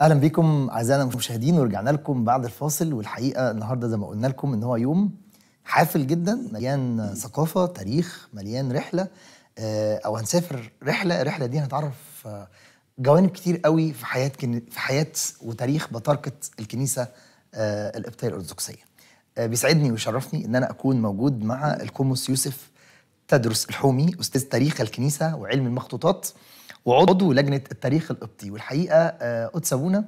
اهلا بيكم اعزائنا المشاهدين ورجعنا لكم بعد الفاصل والحقيقه النهارده زي ما قلنا لكم ان هو يوم حافل جدا مليان ثقافه تاريخ مليان رحله آه، او هنسافر رحله الرحله دي هنتعرف آه، جوانب كتير قوي في حياه في حياه وتاريخ بطاركه الكنيسه آه، القبطيه الارثوذكسيه بيسعدني ويشرفني ان انا اكون موجود مع الكوموس يوسف تدرس الحومي استاذ تاريخ الكنيسه وعلم المخطوطات وعضو لجنه التاريخ القبطي والحقيقه آه، قدس ابونا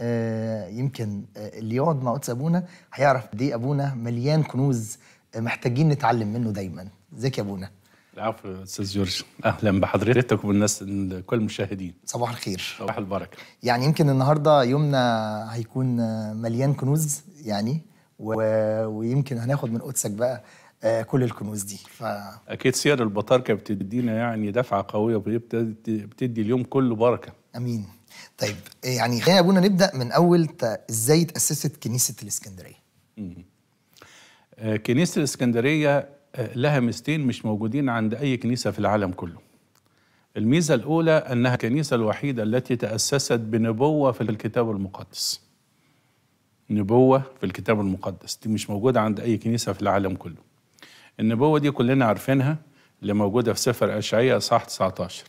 آه، يمكن آه، اللي يقعد مع قدس ابونا هيعرف قد ايه ابونا مليان كنوز محتاجين نتعلم منه دايما ازيك يا ابونا العفو استاذ جورج اهلا بحضرتك وبالناس كل المشاهدين صباح الخير صباح البركه يعني يمكن النهارده يومنا هيكون مليان كنوز يعني و... ويمكن هناخد من قدسك بقى آه، كل الكنوز دي ف... اكيد سير البطاركه بتدينا يعني دفعه قويه بتدي اليوم كله بركه امين طيب آه، يعني خلينا ابونا نبدا من اول ازاي تاسست كنيسه الاسكندريه آه، كنيسه الاسكندريه لها ميزتين مش موجودين عند اي كنيسه في العالم كله الميزه الاولى انها الكنيسه الوحيده التي تاسست بنبوه في الكتاب المقدس نبوه في الكتاب المقدس دي مش موجوده عند اي كنيسه في العالم كله النبوة دي كلنا عارفينها اللي موجودة في سفر أشعياء صح 19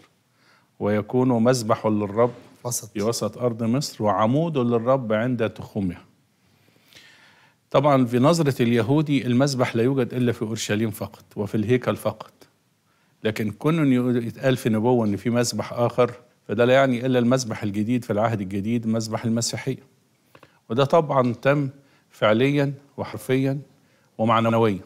ويكون مذبح للرب وسط. في وسط أرض مصر وعمود للرب عند تخومها طبعا في نظرة اليهودي المذبح لا يوجد إلا في أورشليم فقط وفي الهيكل فقط لكن كن يتقال في نبوة إن في مذبح آخر فده لا يعني إلا المذبح الجديد في العهد الجديد مذبح المسيحية وده طبعا تم فعليا وحرفيا ومعنويا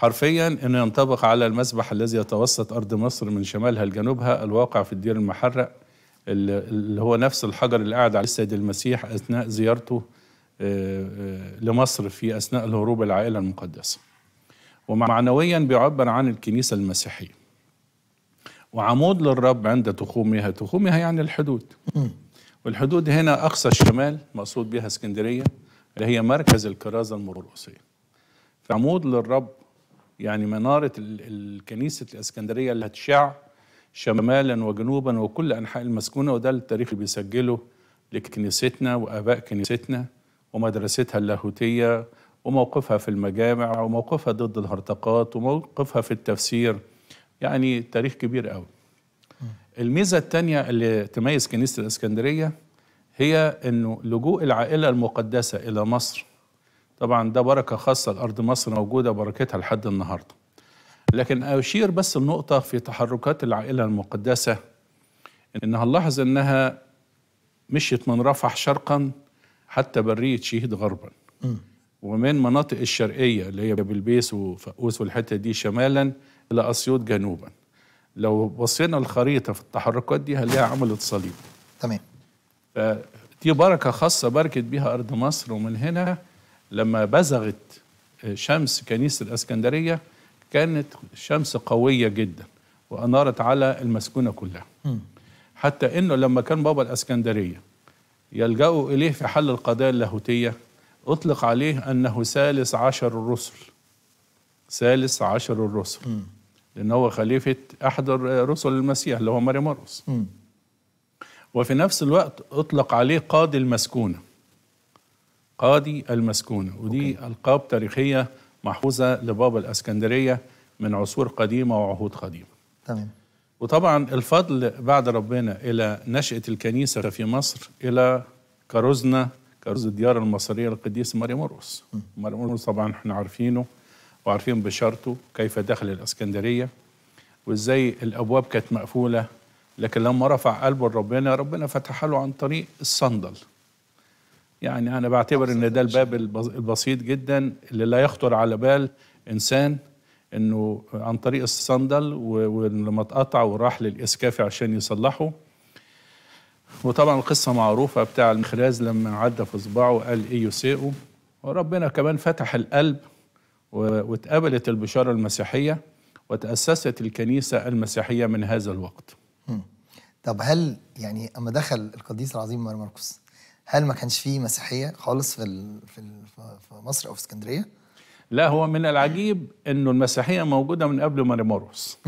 حرفيا انه ينطبق على المسبح الذي يتوسط أرض مصر من شمالها لجنوبها الواقع في الدير المحرق اللي هو نفس الحجر اللي قاعد عليه السيد المسيح أثناء زيارته آه، آه، لمصر في أثناء الهروب العائلة المقدسة ومعنويا بيعبر عن الكنيسة المسيحية وعمود للرب عند تخومها تخومها يعني الحدود والحدود هنا أقصى الشمال مقصود بها اسكندرية اللي هي مركز الكرازة المرقسية فعمود للرب يعني منارة الكنيسة الإسكندرية اللي هتشع شمالا وجنوبا وكل أنحاء المسكونة وده التاريخ اللي بيسجله لكنيستنا وآباء كنيستنا ومدرستها اللاهوتية وموقفها في المجامع وموقفها ضد الهرطقات وموقفها في التفسير يعني تاريخ كبير قوي الميزة الثانية اللي تميز كنيسة الإسكندرية هي أنه لجوء العائلة المقدسة إلى مصر طبعا ده بركة خاصة لأرض مصر موجودة بركتها لحد النهاردة لكن أشير بس النقطة في تحركات العائلة المقدسة إنها هنلاحظ إنها مشيت من رفح شرقا حتى برية شهيد غربا م. ومن مناطق الشرقية اللي هي بالبيس وفقوس والحتة دي شمالا إلى أسيوط جنوبا لو بصينا الخريطة في التحركات دي هنلاقيها عملت صليب تمام دي بركة خاصة بركت بيها أرض مصر ومن هنا لما بزغت آه، شمس كنيسة الأسكندرية كانت شمس قوية جدا وأنارت على المسكونة كلها حتى أنه لما كان بابا الأسكندرية يلجأوا إليه في حل القضايا اللاهوتية أطلق عليه أنه ثالث عشر الرسل ثالث عشر الرسل لأنه لأن هو خليفة أحد رسل المسيح اللي هو ماري مرقس وفي نفس الوقت أطلق عليه قاضي المسكونة قاضي المسكون ودي أوكي. ألقاب تاريخية محفوظة لبابا الأسكندرية من عصور قديمة وعهود قديمة تمام وطبعا الفضل بعد ربنا إلى نشأة الكنيسة في مصر إلى كاروزنا كاروز الديار المصرية القديس ماري مرقس طبعا احنا عارفينه وعارفين بشرته كيف دخل الإسكندرية وإزاي الأبواب كانت مقفولة لكن لما رفع قلبه لربنا ربنا فتح له عن طريق الصندل يعني أنا بعتبر إن ده الباب البسيط جدا اللي لا يخطر على بال إنسان إنه عن طريق الصندل ولما اتقطع وراح للإسكافي عشان يصلحه وطبعا القصة معروفة بتاع المخراز لما عدى في صباعه قال إيه يسيئه وربنا كمان فتح القلب واتقبلت البشارة المسيحية وتأسست الكنيسة المسيحية من هذا الوقت طب هل يعني أما دخل القديس العظيم ماركوس هل ما كانش فيه مسيحيه خالص في في, في مصر او في اسكندريه؟ لا هو من العجيب انه المسيحيه موجوده من قبل مارموروس.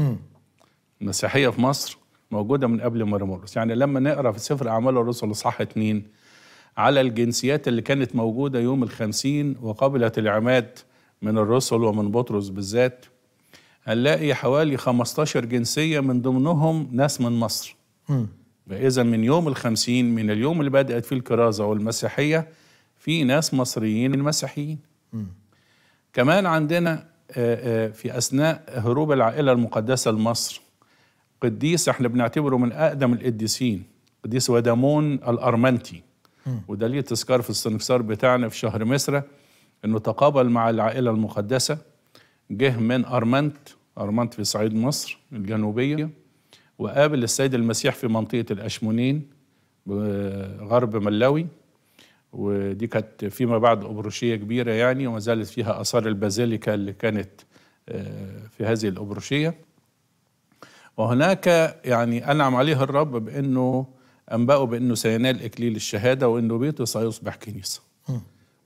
المسيحيه في مصر موجوده من قبل مارموروس، يعني لما نقرا في سفر اعمال الرسل صح اثنين على الجنسيات اللي كانت موجوده يوم الخمسين وقبلت العماد من الرسل ومن بطرس بالذات هنلاقي حوالي 15 جنسيه من ضمنهم ناس من مصر. فإذا طيب. من يوم الخمسين من اليوم اللي بدأت فيه الكرازة والمسيحية في ناس مصريين المسيحيين كمان عندنا آه، آه، في أثناء هروب العائلة المقدسة لمصر قديس احنا بنعتبره من أقدم القديسين قديس ودامون الأرمنتي وده ليه تذكار في السنكسار بتاعنا في شهر مصر انه تقابل مع العائله المقدسه جه من ارمنت ارمنت في صعيد مصر الجنوبيه وقابل السيد المسيح في منطقة الأشمونين غرب ملاوي ودي كانت فيما بعد أبروشية كبيرة يعني وما زالت فيها آثار البازيليكا اللي كانت آه، في هذه الأبروشية وهناك يعني أنعم عليه الرب بأنه أنبأه بأنه سينال إكليل الشهادة وأنه بيته سيصبح كنيسة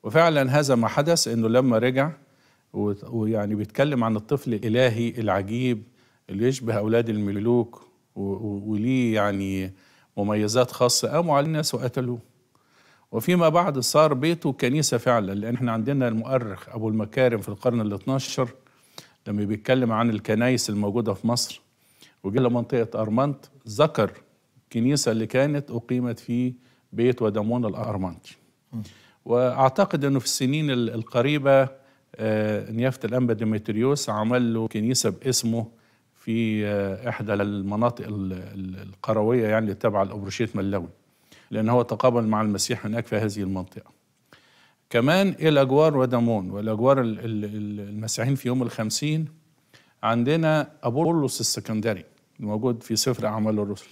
وفعلا هذا ما حدث أنه لما رجع ويعني بيتكلم عن الطفل الإلهي العجيب اللي يشبه أولاد الملوك وليه يعني مميزات خاصة قاموا على الناس وقتلوه وفيما بعد صار بيته كنيسة فعلا لأن احنا عندنا المؤرخ أبو المكارم في القرن ال 12 لما بيتكلم عن الكنايس الموجودة في مصر وجه لمنطقة أرمنت ذكر الكنيسة اللي كانت أقيمت في بيت ودمون الأرمنتي وأعتقد أنه في السنين القريبة آه، نيافة الأنبا ديمتريوس عمل له كنيسة باسمه في آه، إحدى المناطق القروية يعني التابعة لابروشيت ملاوي لأن هو تقابل مع المسيح هناك في هذه المنطقة كمان إيه إلى جوار ودمون والأجوار المسيحيين في يوم الخمسين عندنا أبولس السكندري الموجود في سفر أعمال الرسل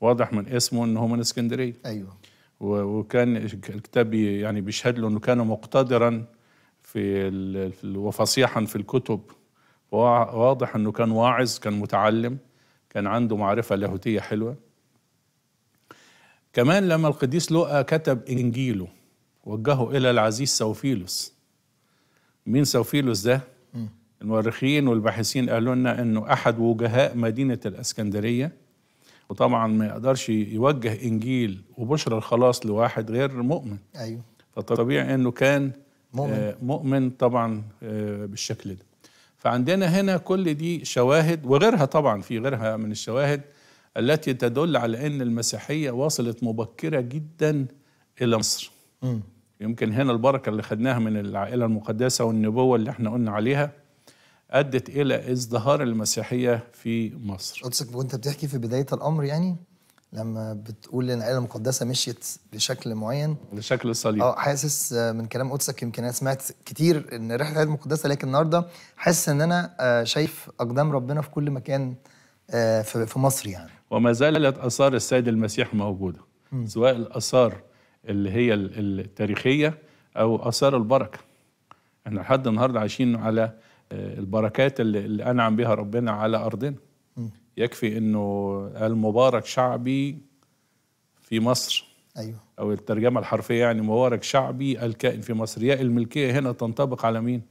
واضح من اسمه انه هو من اسكندريه ايوه وكان الكتاب يعني بيشهد له انه كان مقتدرا في وفصيحا في الكتب واضح انه كان واعظ كان متعلم كان عنده معرفة لاهوتية حلوة كمان لما القديس لوقا كتب إنجيله وجهه إلى العزيز سوفيلوس مين سوفيلوس ده؟ المؤرخين والباحثين قالوا لنا أنه أحد وجهاء مدينة الأسكندرية وطبعا ما يقدرش يوجه إنجيل وبشرى الخلاص لواحد غير مؤمن أيوه فطبيعي أنه كان مؤمن, آه مؤمن طبعا آه بالشكل ده فعندنا هنا كل دي شواهد وغيرها طبعا في غيرها من الشواهد التي تدل على ان المسيحيه وصلت مبكره جدا الى مصر م. يمكن هنا البركه اللي خدناها من العائله المقدسه والنبوه اللي احنا قلنا عليها ادت الى ازدهار المسيحيه في مصر قصدك وانت بتحكي في بدايه الامر يعني لما بتقول ان العيله المقدسه مشيت بشكل معين بشكل الصليب اه حاسس آه، من كلام قدسك يمكن انا سمعت كتير ان رحله العيله المقدسه لكن النهارده حاسس ان انا آه، شايف اقدام ربنا في كل مكان آه، في مصر يعني وما زالت اثار السيد المسيح موجوده م. سواء الاثار اللي هي التاريخيه او اثار البركه احنا لحد النهارده عايشين على البركات اللي انعم بها ربنا على ارضنا يكفي انه المبارك شعبي في مصر ايوه او الترجمه الحرفيه يعني مبارك شعبي الكائن في مصر يا الملكيه هنا تنطبق على مين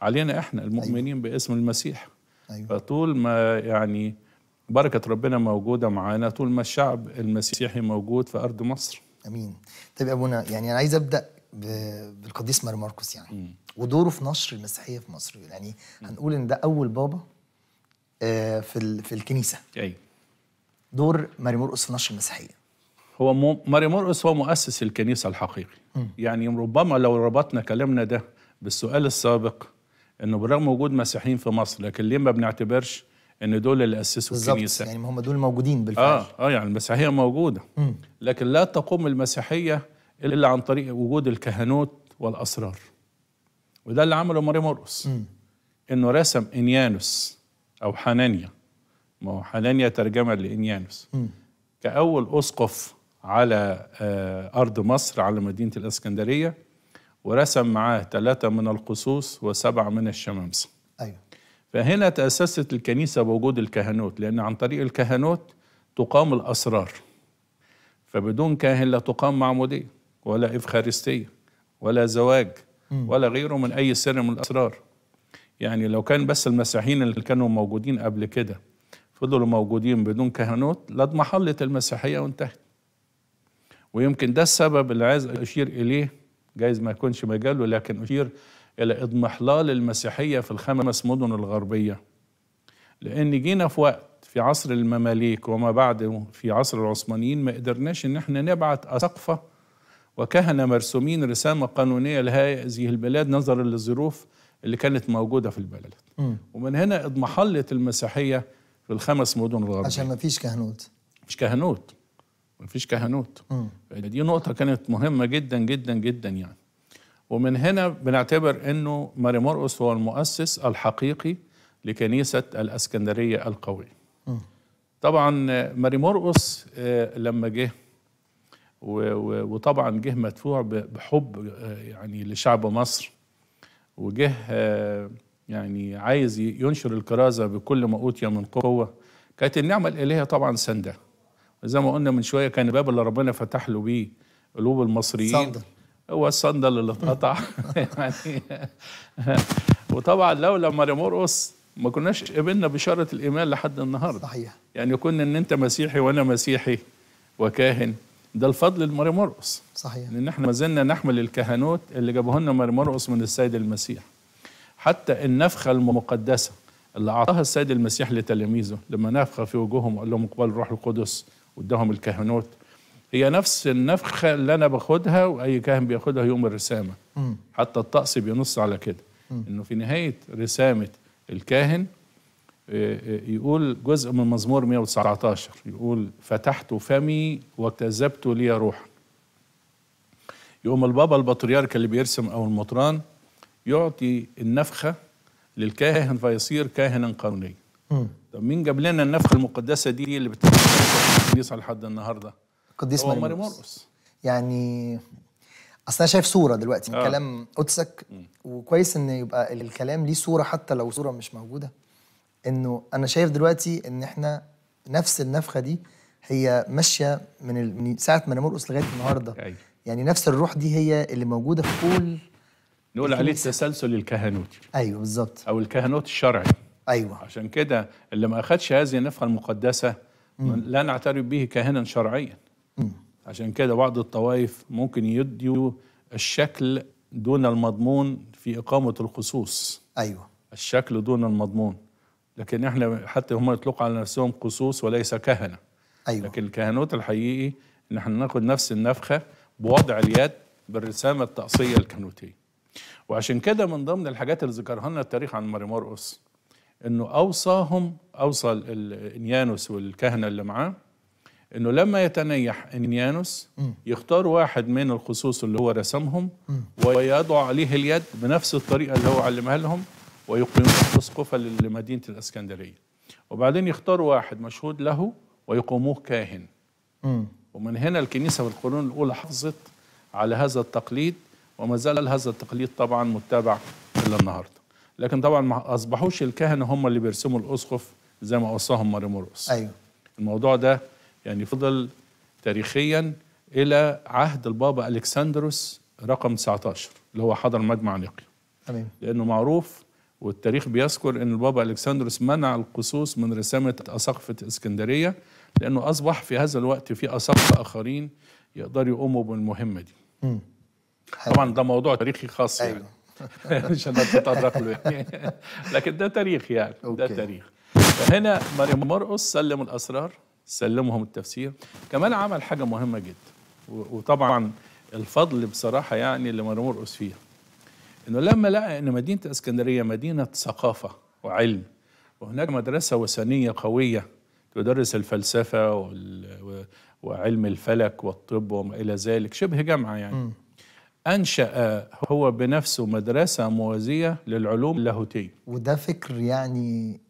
علينا احنا المؤمنين أيوة. باسم المسيح أيوة. فطول ما يعني بركه ربنا موجوده معانا طول ما الشعب المسيحي موجود في ارض مصر امين طيب يا ابونا يعني انا عايز ابدا بالقديس ماري ماركوس يعني م. ودوره في نشر المسيحيه في مصر يعني هنقول ان ده اول بابا آه، في في الكنيسه ايوه دور ماري مرقس في نشر المسيحيه هو ماري مرقس هو مؤسس الكنيسه الحقيقي م. يعني ربما لو ربطنا كلامنا ده بالسؤال السابق انه بالرغم وجود مسيحيين في مصر لكن ليه ما بنعتبرش ان دول اللي اسسوا الكنيسه يعني هم دول موجودين بالفعل اه اه يعني المسيحيه موجوده م. لكن لا تقوم المسيحيه الا عن طريق وجود الكهنوت والاسرار وده اللي عمله ماري مرقس انه رسم انيانوس أو حنانيا ما هو حنانيا ترجمة لإنيانوس كأول أسقف على آه، أرض مصر على مدينة الإسكندرية ورسم معاه ثلاثة من القصوص وسبعة من الشمامسة أيوة. فهنا تأسست الكنيسة بوجود الكهنوت لأن عن طريق الكهنوت تقام الأسرار فبدون كاهن لا تقام معمودية ولا إفخارستية ولا زواج ولا غيره من أي سر من الأسرار يعني لو كان بس المسيحيين اللي كانوا موجودين قبل كده فضلوا موجودين بدون كهنوت لاضمحلت المسيحيه وانتهت ويمكن ده السبب اللي عايز اشير اليه جايز ما يكونش مجاله لكن اشير الى اضمحلال المسيحيه في الخمس مدن الغربيه لان جينا في وقت في عصر المماليك وما بعد في عصر العثمانيين ما قدرناش ان احنا نبعت اسقفه وكهنه مرسومين رسامه قانونيه لهذه البلاد نظرا للظروف اللي كانت موجودة في البلد م. ومن هنا اضمحلت المسيحية في الخمس مدن الغربية عشان ما فيش كهنوت مفيش كهنوت مفيش كهنوت م. يعني دي نقطة كانت مهمة جدا جدا جدا يعني ومن هنا بنعتبر انه ماري مرقس هو المؤسس الحقيقي لكنيسة الاسكندرية القوية طبعا ماري مرقس آه، لما جه وطبعا جه مدفوع بحب آه، يعني لشعب مصر وجه آه، يعني عايز ينشر الكرازة بكل ما أوتي من قوة كانت النعمة الإلهية طبعا سندة زي ما قلنا من شوية كان الباب اللي ربنا فتح له بيه قلوب المصريين صندل. هو الصندل اللي اتقطع يعني وطبعا لولا لما مرقص ما كناش قبلنا بشارة الإيمان لحد النهاردة صحيح يعني كنا إن أنت مسيحي وأنا مسيحي وكاهن ده الفضل لماري مرقص صحيح لان احنا ما زلنا نحمل الكهنوت اللي جابوه لنا ماري مرقص من السيد المسيح حتى النفخه المقدسه اللي اعطاها السيد المسيح لتلاميذه لما نفخ في وجوههم وقال لهم اقبلوا الروح القدس واداهم الكهنوت هي نفس النفخه اللي انا باخدها واي كاهن بياخدها يوم الرسامه م. حتى الطقس بينص على كده انه في نهايه رسامه الكاهن يقول جزء من مزمور 119 يقول فتحت فمي وكذبت لي روحا يقوم البابا البطريرك اللي بيرسم او المطران يعطي النفخه للكاهن فيصير كاهنا قانونيا طب مين جاب لنا النفخه المقدسه دي اللي بتتكلم الكنيسه لحد النهارده القديس ماري مرقس يعني اصل انا شايف صوره دلوقتي آه. كلام قدسك وكويس ان يبقى الكلام ليه صوره حتى لو صوره مش موجوده انه انا شايف دلوقتي ان احنا نفس النفخه دي هي ماشيه من, ال... من ساعه ما نمرقص لغايه النهارده أيوة. يعني نفس الروح دي هي اللي موجوده في كل نقول عليه التسلسل الكهنوتي ايوه بالظبط او الكهنوت الشرعي ايوه عشان كده اللي ما اخدش هذه النفخه المقدسه مم. لا نعترف به كاهنا شرعيا مم. عشان كده بعض الطوائف ممكن يديوا الشكل دون المضمون في اقامه الخصوص ايوه الشكل دون المضمون لكن احنا حتى هم يطلقوا على نفسهم قصوص وليس كهنه ايوه لكن الكهنوت الحقيقي ان احنا ناخد نفس النفخه بوضع اليد بالرسامه التقصيه الكهنوتيه وعشان كده من ضمن الحاجات اللي ذكرها لنا التاريخ عن ماري مرقس انه اوصاهم اوصى انيانوس والكهنه اللي معاه انه لما يتنيح انيانوس يختار واحد من الخصوص اللي هو رسمهم ويضع عليه اليد بنفس الطريقه اللي هو علمها لهم ويقيمون أسقفا لمدينة الإسكندرية وبعدين يختاروا واحد مشهود له ويقوموه كاهن م. ومن هنا الكنيسة في القرون الأولى حافظت على هذا التقليد وما زال هذا التقليد طبعا متبع إلى النهاردة لكن طبعا ما أصبحوش الكهنة هم اللي بيرسموا الأسقف زي ما اوصاهم ماري موروس أيوه. الموضوع ده يعني فضل تاريخيا إلى عهد البابا ألكسندروس رقم 19 اللي هو حضر مجمع نيقيا أمين لأنه معروف والتاريخ بيذكر ان البابا الكسندروس منع القصوص من رسامه اساقفه اسكندريه لانه اصبح في هذا الوقت في اساقفه اخرين يقدروا يقوموا بالمهمه دي. طبعا ده موضوع تاريخي خاص يعني. أيوه. يعني مش هنتطرق له يعني. لكن ده تاريخ يعني أوكي. ده تاريخ فهنا مرقص سلم الاسرار سلمهم التفسير كمان عمل حاجه مهمه جدا وطبعا الفضل بصراحه يعني مرقص فيها انه لما لقى ان مدينه اسكندريه مدينه ثقافه وعلم وهناك مدرسه وثنيه قويه تدرس الفلسفه وال... وعلم الفلك والطب وما الى ذلك شبه جامعه يعني م. انشا هو بنفسه مدرسه موازيه للعلوم اللاهوتيه وده فكر يعني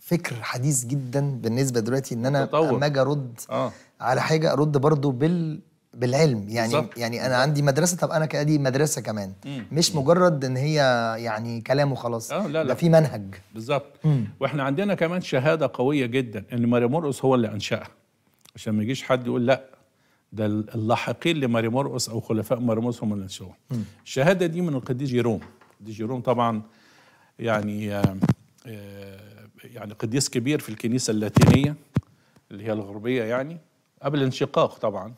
فكر حديث جدا بالنسبه دلوقتي ان انا لما اجي ارد آه. على حاجه ارد برضو بال بالعلم يعني بالزبط. يعني انا عندي مدرسه طب انا كادي مدرسه كمان مم. مش مجرد ان هي يعني كلام وخلاص لا آه، لا. ده في منهج بالظبط واحنا عندنا كمان شهاده قويه جدا ان ماري مرقص هو اللي انشاها عشان ما يجيش حد يقول لا ده اللاحقين لماري مرقص او خلفاء ماري مرقص هم اللي انشاوها الشهاده دي من القديس جيروم القديس جيروم طبعا يعني آه، آه، يعني قديس كبير في الكنيسه اللاتينيه اللي هي الغربيه يعني قبل الانشقاق طبعا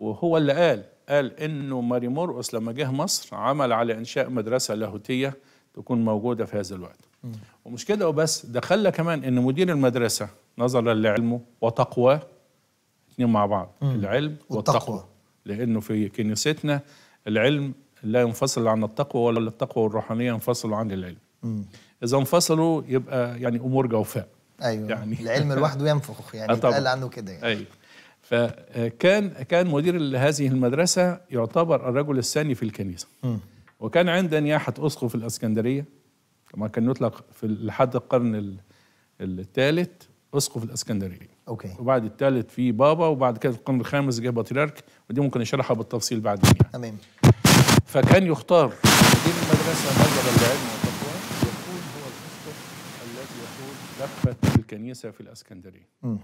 وهو اللي قال قال انه ماري مرقص لما جه مصر عمل على انشاء مدرسه لاهوتيه تكون موجوده في هذا الوقت م. ومش كده وبس ده خلى كمان ان مدير المدرسه نظرا لعلمه وتقواه الاثنين مع بعض م. العلم والتقوى. والتقوى لانه في كنيستنا العلم لا ينفصل عن التقوى ولا التقوى والروحانيه ينفصلوا عن العلم م. اذا انفصلوا يبقى يعني امور جوفاء ايوه يعني العلم لوحده ينفخ يعني قال عنه كده يعني. ايوه فكان كان مدير هذه المدرسة يعتبر الرجل الثاني في الكنيسة م. وكان عند نياحة أسقف الأسكندرية كما كان يطلق في لحد القرن الثالث أسقف الأسكندرية أوكي. وبعد الثالث في بابا وبعد كده القرن الخامس جه بطريرك ودي ممكن نشرحها بالتفصيل بعد يعني. تمام فكان يختار مدير المدرسة نظرا لعلم والتقوى يكون هو الأسقف الذي يقود لفت الكنيسة في الأسكندرية م.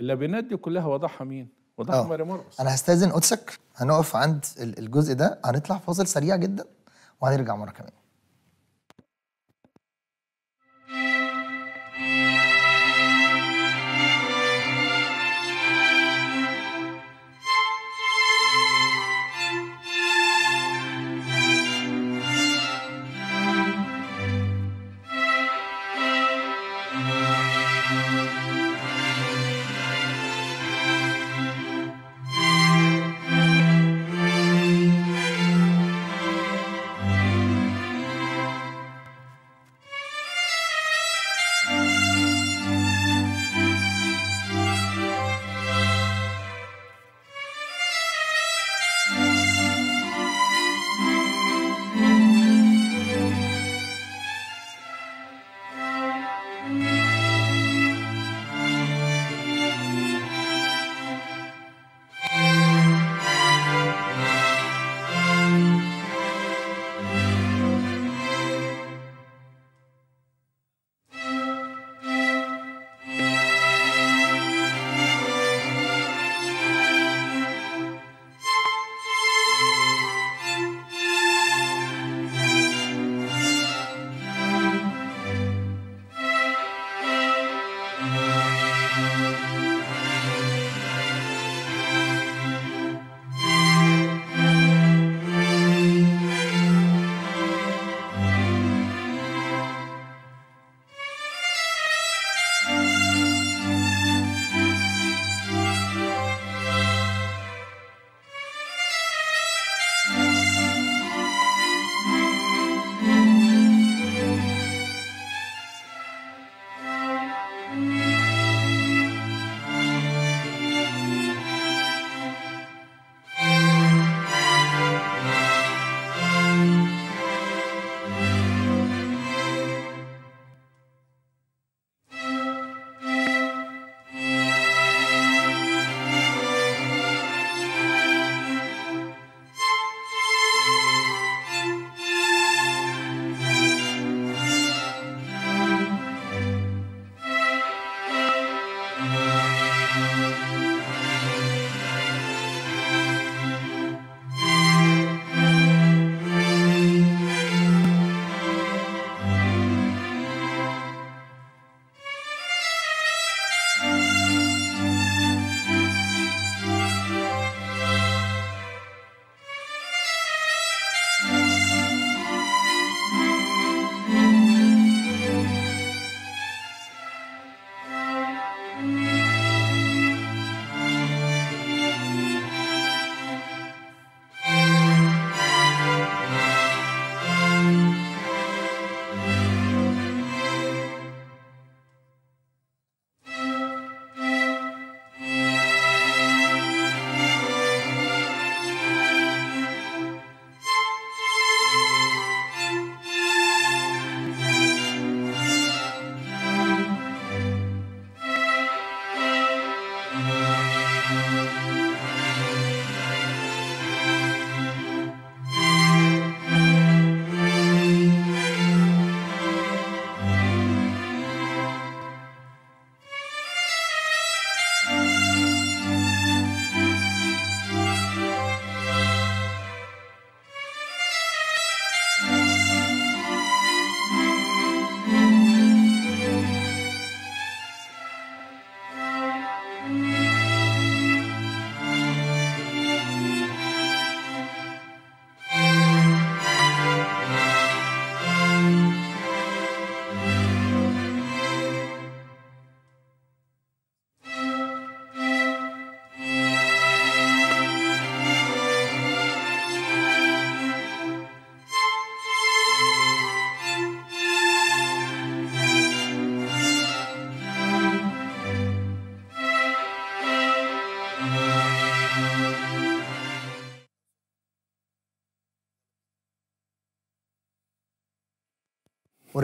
اللبنات دي كلها وضعها مين؟ وضعها آه. ماري مرقص انا هستاذن قدسك هنقف عند الجزء ده هنطلع فاصل سريع جدا وهنرجع مره كمان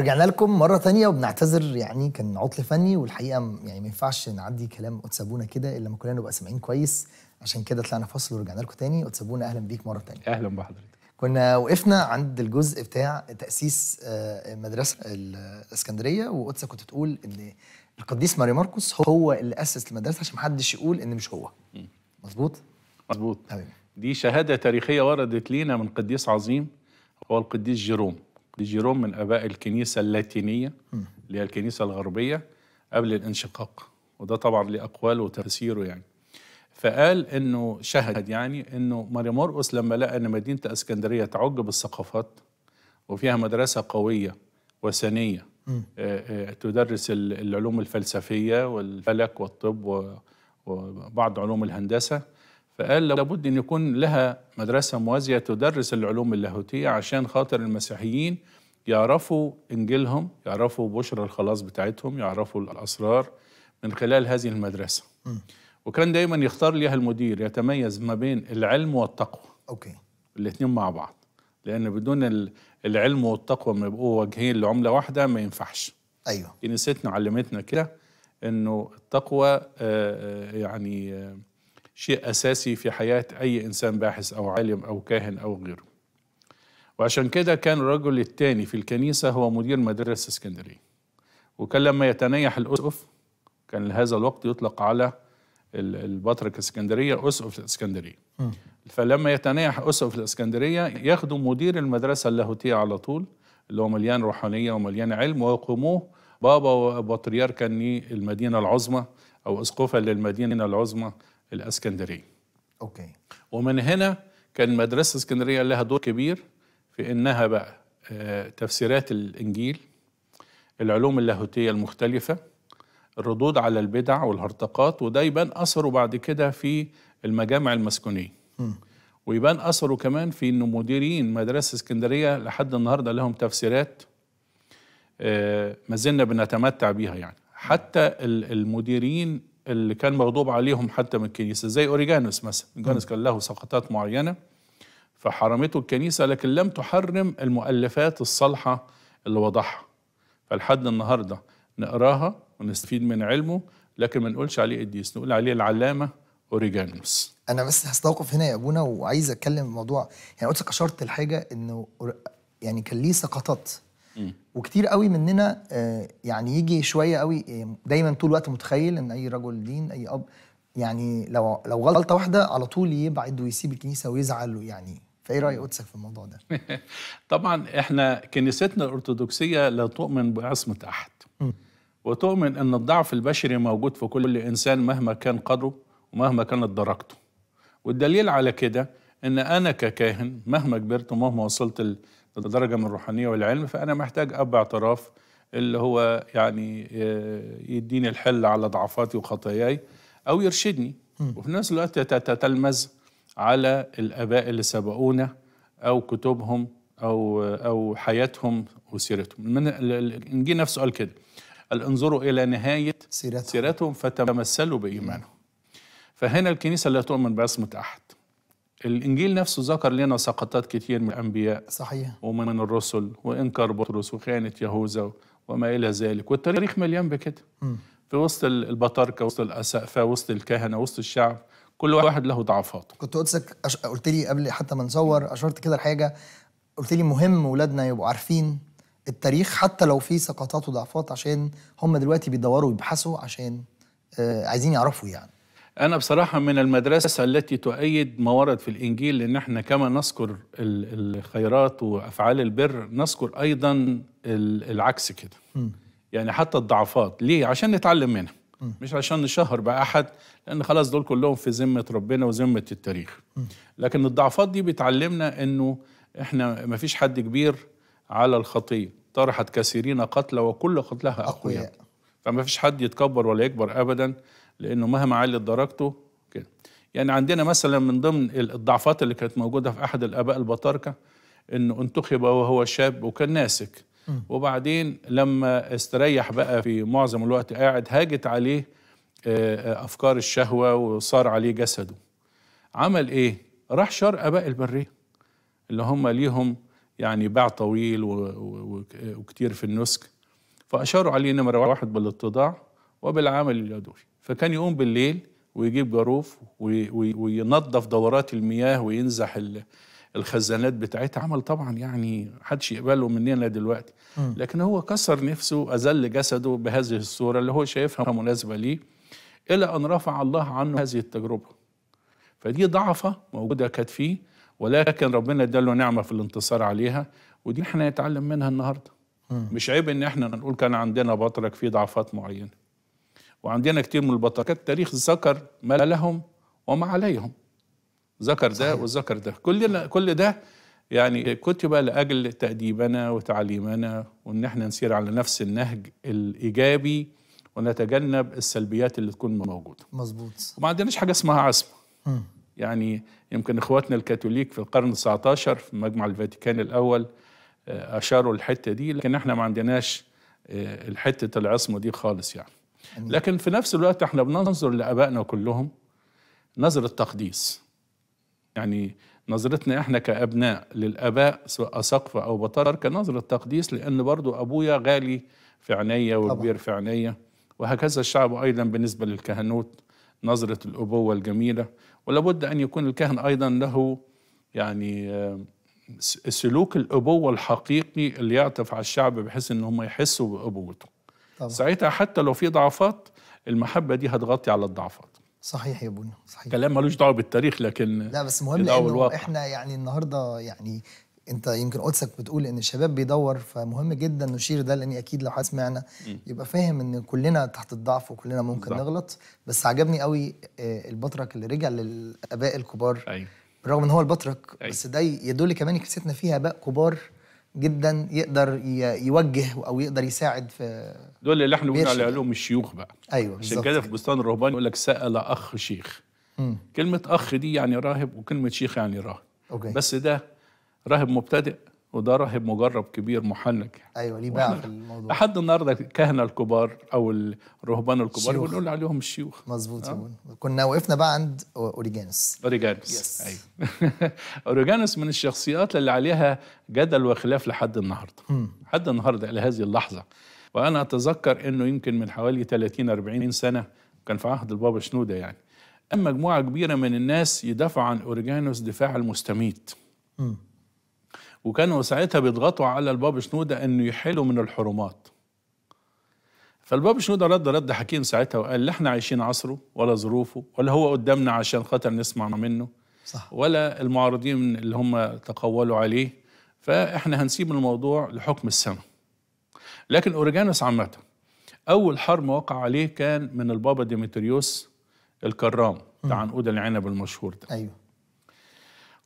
ورجعنا لكم مرة تانية وبنعتذر يعني كان عطل فني والحقيقة يعني ما ينفعش نعدي كلام أوتسابونا كده إلا لما كلنا نبقى سامعين كويس عشان كده طلعنا فاصل ورجعنا لكم تاني أوتسابونا أهلا بيك مرة تانية أهلا بحضرتك كنا وقفنا عند الجزء بتاع تأسيس آه، مدرسة الإسكندرية وقدسة كنت بتقول إن القديس ماري ماركوس هو اللي أسس المدرسة عشان محدش يقول إن مش هو مظبوط؟ مظبوط دي شهادة تاريخية وردت لينا من قديس عظيم هو القديس جيروم لجيروم من اباء الكنيسه اللاتينيه اللي هي الكنيسه الغربيه قبل الانشقاق وده طبعا لاقواله اقوال وتفسيره يعني فقال انه شهد يعني انه ماريا مرقس لما لقى ان مدينه اسكندريه تعج بالثقافات وفيها مدرسه قويه وثنيه آه، آه، تدرس العلوم الفلسفيه والفلك والطب وبعض علوم الهندسه فقال لابد أن يكون لها مدرسة موازية تدرس العلوم اللاهوتية عشان خاطر المسيحيين يعرفوا إنجيلهم يعرفوا بشرى الخلاص بتاعتهم يعرفوا الأسرار من خلال هذه المدرسة م. وكان دايما يختار ليها المدير يتميز ما بين العلم والتقوى أوكي الاثنين مع بعض لأن بدون العلم والتقوى ما يبقوا وجهين لعملة واحدة ما ينفعش أيوه يعني علمتنا كده انه التقوى آه، آه، يعني آه، شيء أساسي في حياة أي إنسان باحث أو عالم أو كاهن أو غيره وعشان كده كان الرجل الثاني في الكنيسة هو مدير مدرسة اسكندرية وكان لما يتنيح الأسقف كان لهذا الوقت يطلق على البطرك اسكندرية أسقف الاسكندرية فلما يتنيح أسقف الاسكندرية ياخدوا مدير المدرسة اللاهوتية على طول اللي هو مليان روحانية ومليان علم ويقوموه بابا وبطريركا المدينة العظمى أو أسقفا للمدينة العظمى الاسكندريه اوكي ومن هنا كان مدرسه اسكندريه لها دور كبير في انها بقى آه، تفسيرات الانجيل العلوم اللاهوتيه المختلفه الردود على البدع والهرطقات وده يبان اثره بعد كده في المجامع المسكونيه ويبان اثره كمان في ان مديرين مدرسه اسكندريه لحد النهارده لهم تفسيرات آه، ما زلنا بنتمتع بيها يعني حتى المديرين اللي كان مغضوب عليهم حتى من الكنيسه زي اوريجانوس مثلا اوريجانوس كان له سقطات معينه فحرمته الكنيسه لكن لم تحرم المؤلفات الصالحه اللي وضعها فلحد النهارده نقراها ونستفيد من علمه لكن ما نقولش عليه قديس نقول عليه العلامه اوريجانوس انا بس هستوقف هنا يا ابونا وعايز اتكلم في موضوع يعني قلت لك اشرت لحاجه انه يعني كان ليه سقطات وكتير قوي مننا آه، يعني يجي شويه قوي آه، دايما طول الوقت متخيل ان اي رجل دين اي اب يعني لو لو غلطه واحده على طول يبعد ويسيب الكنيسه ويزعل يعني فايه راي قدسك في الموضوع ده؟ طبعا احنا كنيستنا الارثوذكسيه لا تؤمن بعصمه احد وتؤمن ان الضعف البشري موجود في كل انسان مهما كان قدره ومهما كانت درجته والدليل على كده ان انا ككاهن مهما كبرت ومهما وصلت لدرجه من الروحانيه والعلم فانا محتاج اب اعتراف اللي هو يعني آه، يديني الحل على ضعفاتي وخطاياي او يرشدني وفي نفس الوقت تتلمذ على الاباء اللي سبقونا او كتبهم او او حياتهم وسيرتهم من نجي نفس سؤال كده انظروا الى نهايه سيرتهم, سيرتهم فتمثلوا بايمانهم فهنا الكنيسه لا تؤمن بعصمه احد الإنجيل نفسه ذكر لنا سقطات كتير من الأنبياء صحيح ومن الرسل وإنكار بطرس وخيانة يهوذا وما إلى ذلك والتاريخ مليان بكده في وسط البطاركة وسط الأسقفة وسط الكهنة وسط الشعب كل واحد له ضعفاته كنت قدسك أش... قلت لي قبل حتى ما نصور أشرت كده لحاجة قلت لي مهم ولادنا يبقوا عارفين التاريخ حتى لو في سقطات وضعفات عشان هم دلوقتي بيدوروا ويبحثوا عشان آه عايزين يعرفوا يعني أنا بصراحة من المدرسة التي تؤيد ما ورد في الإنجيل لأن احنا كما نذكر الخيرات وأفعال البر نذكر أيضا العكس كده م. يعني حتى الضعفات ليه؟ عشان نتعلم منها مش عشان نشهر بقى أحد لأن خلاص دول كلهم في ذمة ربنا وذمة التاريخ م. لكن الضعفات دي بتعلمنا أنه احنا ما فيش حد كبير على الخطية طرحت كثيرين قتلى وكل قتلها أقوياء فما فيش حد يتكبر ولا يكبر أبدا لانه مهما علت درجته كده يعني عندنا مثلا من ضمن الضعفات اللي كانت موجوده في احد الاباء البطاركه انه انتخب وهو شاب وكان ناسك وبعدين لما استريح بقى في معظم الوقت قاعد هاجت عليه آه، آه، افكار الشهوه وصار عليه جسده عمل ايه راح شار اباء البريه اللي هم ليهم يعني باع طويل وكتير في النسك فاشاروا عليه نمره واحد بالاتضاع وبالعمل اليدوي فكان يقوم بالليل ويجيب جاروف وينظف دورات المياه وينزح الخزانات بتاعتها عمل طبعا يعني حدش يقبله مننا دلوقتي لكن هو كسر نفسه أذل جسده بهذه الصورة اللي هو شايفها مناسبة ليه إلى أن رفع الله عنه هذه التجربة فدي ضعفة موجودة كانت فيه ولكن ربنا اداله نعمة في الانتصار عليها ودي احنا نتعلم منها النهاردة مش عيب ان احنا نقول كان عندنا بطرك في ضعفات معينة وعندنا كتير من البطاقات التاريخ ذكر ما لهم وما عليهم ذكر ده وذكر ده كل كل ده يعني كتب لاجل تاديبنا وتعليمنا وان احنا نسير على نفس النهج الايجابي ونتجنب السلبيات اللي تكون موجوده مظبوط وما عندناش حاجه اسمها عصمه يعني يمكن اخواتنا الكاثوليك في القرن ال19 في مجمع الفاتيكان الاول آه، اشاروا الحته دي لكن احنا ما عندناش آه، الحته العصمه دي خالص يعني لكن في نفس الوقت احنا بننظر لابائنا كلهم نظره تقديس يعني نظرتنا احنا كابناء للاباء سواء سقف او بطرر كنظره تقديس لان برضو ابويا غالي في عينيا وكبير في عينيا وهكذا الشعب ايضا بالنسبه للكهنوت نظره الابوه الجميله ولابد ان يكون الكاهن ايضا له يعني آه، سلوك الابوه الحقيقي اللي يعطف على الشعب بحيث ان هم يحسوا بابوته طبعا. ساعتها حتى لو في ضعفات المحبه دي هتغطي على الضعفات صحيح يا بونا صحيح كلام ملوش دعوه بالتاريخ لكن لا بس مهم انه احنا يعني النهارده يعني انت يمكن قدسك بتقول ان الشباب بيدور فمهم جدا نشير ده لان اكيد لو حد سمعنا يبقى فاهم ان كلنا تحت الضعف وكلنا ممكن بالزبط. نغلط بس عجبني قوي آه، البطرك اللي رجع للاباء الكبار ايوه رغم ان هو البطرك أي. أيوه. بس ده يدل كمان كنيستنا فيها اباء كبار جدا يقدر يوجه او يقدر يساعد في دول اللي احنا بنقول عليهم علوم الشيوخ بقى ايوه عشان كده في بستان الرهبان يقول لك سال اخ شيخ مم. كلمه اخ دي يعني راهب وكلمه شيخ يعني راهب أوكي. بس ده راهب مبتدئ وده راهب مجرب كبير محنك ايوه ليه بقى في الموضوع لحد النهارده الكهنه الكبار او الرهبان الكبار بنقول عليهم الشيوخ مظبوط أه؟ كنا وقفنا بقى عند اوريجانوس اوريجانوس ايوه اوريجانوس من الشخصيات اللي عليها جدل وخلاف لحد النهارده لحد النهارده الى هذه اللحظه وانا اتذكر انه يمكن من حوالي 30 40 سنه كان في عهد البابا شنوده يعني اما مجموعه كبيره من الناس يدافعوا عن اوريجانوس دفاع المستميت وكانوا ساعتها بيضغطوا على الباب شنودة انه يحلوا من الحرمات فالباب شنودة رد رد حكيم ساعتها وقال لا احنا عايشين عصره ولا ظروفه ولا هو قدامنا عشان خاطر نسمع منه صح. ولا المعارضين اللي هم تقولوا عليه فاحنا هنسيب الموضوع لحكم السماء لكن اوريجانوس عامه اول حرب وقع عليه كان من البابا ديمتريوس الكرام بتاع عنقود العنب المشهور ده ايوه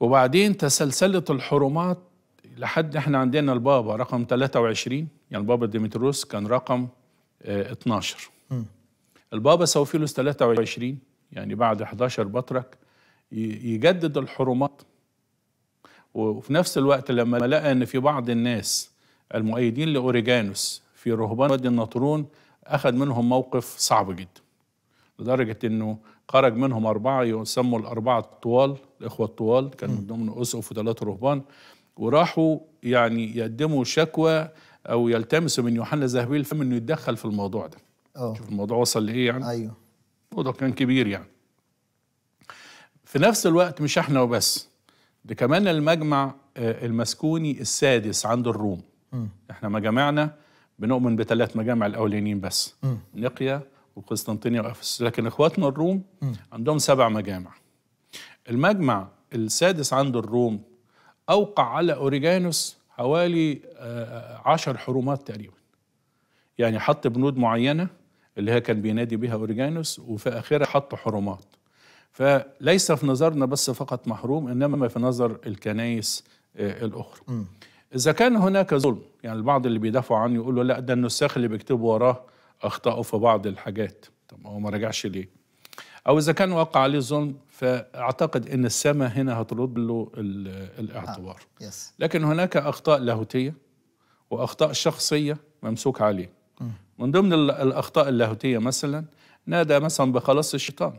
وبعدين تسلسلت الحرمات لحد احنا عندنا البابا رقم 23 يعني البابا ديمتروس كان رقم 12 آه، البابا سوفيلوس 23 يعني بعد 11 بطرك يجدد الحرمات وفي نفس الوقت لما لقى ان في بعض الناس المؤيدين لاوريجانوس في رهبان وادي النطرون اخذ منهم موقف صعب جدا لدرجه انه خرج منهم اربعه يسموا الاربعه الطوال الاخوه الطوال كانوا من ضمن اسقف وثلاثه رهبان وراحوا يعني يقدموا شكوى او يلتمسوا من يوحنا الذهبي الفم انه يتدخل في الموضوع ده شوف الموضوع وصل لايه يعني ايوه الموضوع كان كبير يعني في نفس الوقت مش احنا وبس ده كمان المجمع آه، المسكوني السادس عند الروم م. احنا مجامعنا بنؤمن بثلاث مجامع الاولانيين بس م. نقيا وقسطنطينيه وافسس لكن اخواتنا الروم م. عندهم سبع مجامع المجمع السادس عند الروم أوقع على أوريجانوس حوالي آه، عشر حرومات تقريبا يعني حط بنود معينة اللي هي كان بينادي بها أوريجانوس وفي آخرها حط حرمات فليس في نظرنا بس فقط محروم إنما في نظر الكنائس آه، الأخرى إذا كان هناك ظلم يعني البعض اللي بيدافعوا عنه يقولوا لا ده النساخ اللي بيكتبوا وراه أخطأوا في بعض الحاجات طب هو ما رجعش ليه او اذا كان وقع عليه ظلم فاعتقد ان السماء هنا هترد له الاعتبار آه، لكن هناك اخطاء لاهوتيه واخطاء شخصيه ممسوك عليه من ضمن الاخطاء اللاهوتيه مثلا نادى مثلا بخلاص الشيطان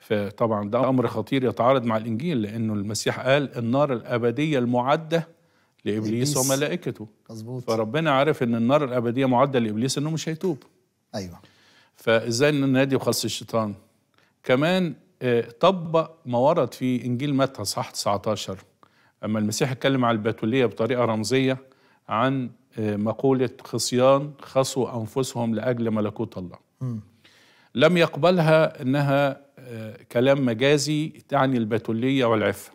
فطبعا ده امر خطير يتعارض مع الانجيل لانه المسيح قال النار الابديه المعده لابليس وملائكته مظبوط فربنا عارف ان النار الابديه معده لابليس انه مش هيتوب ايوه فازاي ان النادي الشيطان كمان آه، طبق ما ورد في انجيل متى صح 19 اما المسيح اتكلم على البتوليه بطريقه رمزيه عن آه، مقوله خصيان خصوا انفسهم لاجل ملكوت الله م. لم يقبلها انها آه، كلام مجازي تعني البتوليه والعفه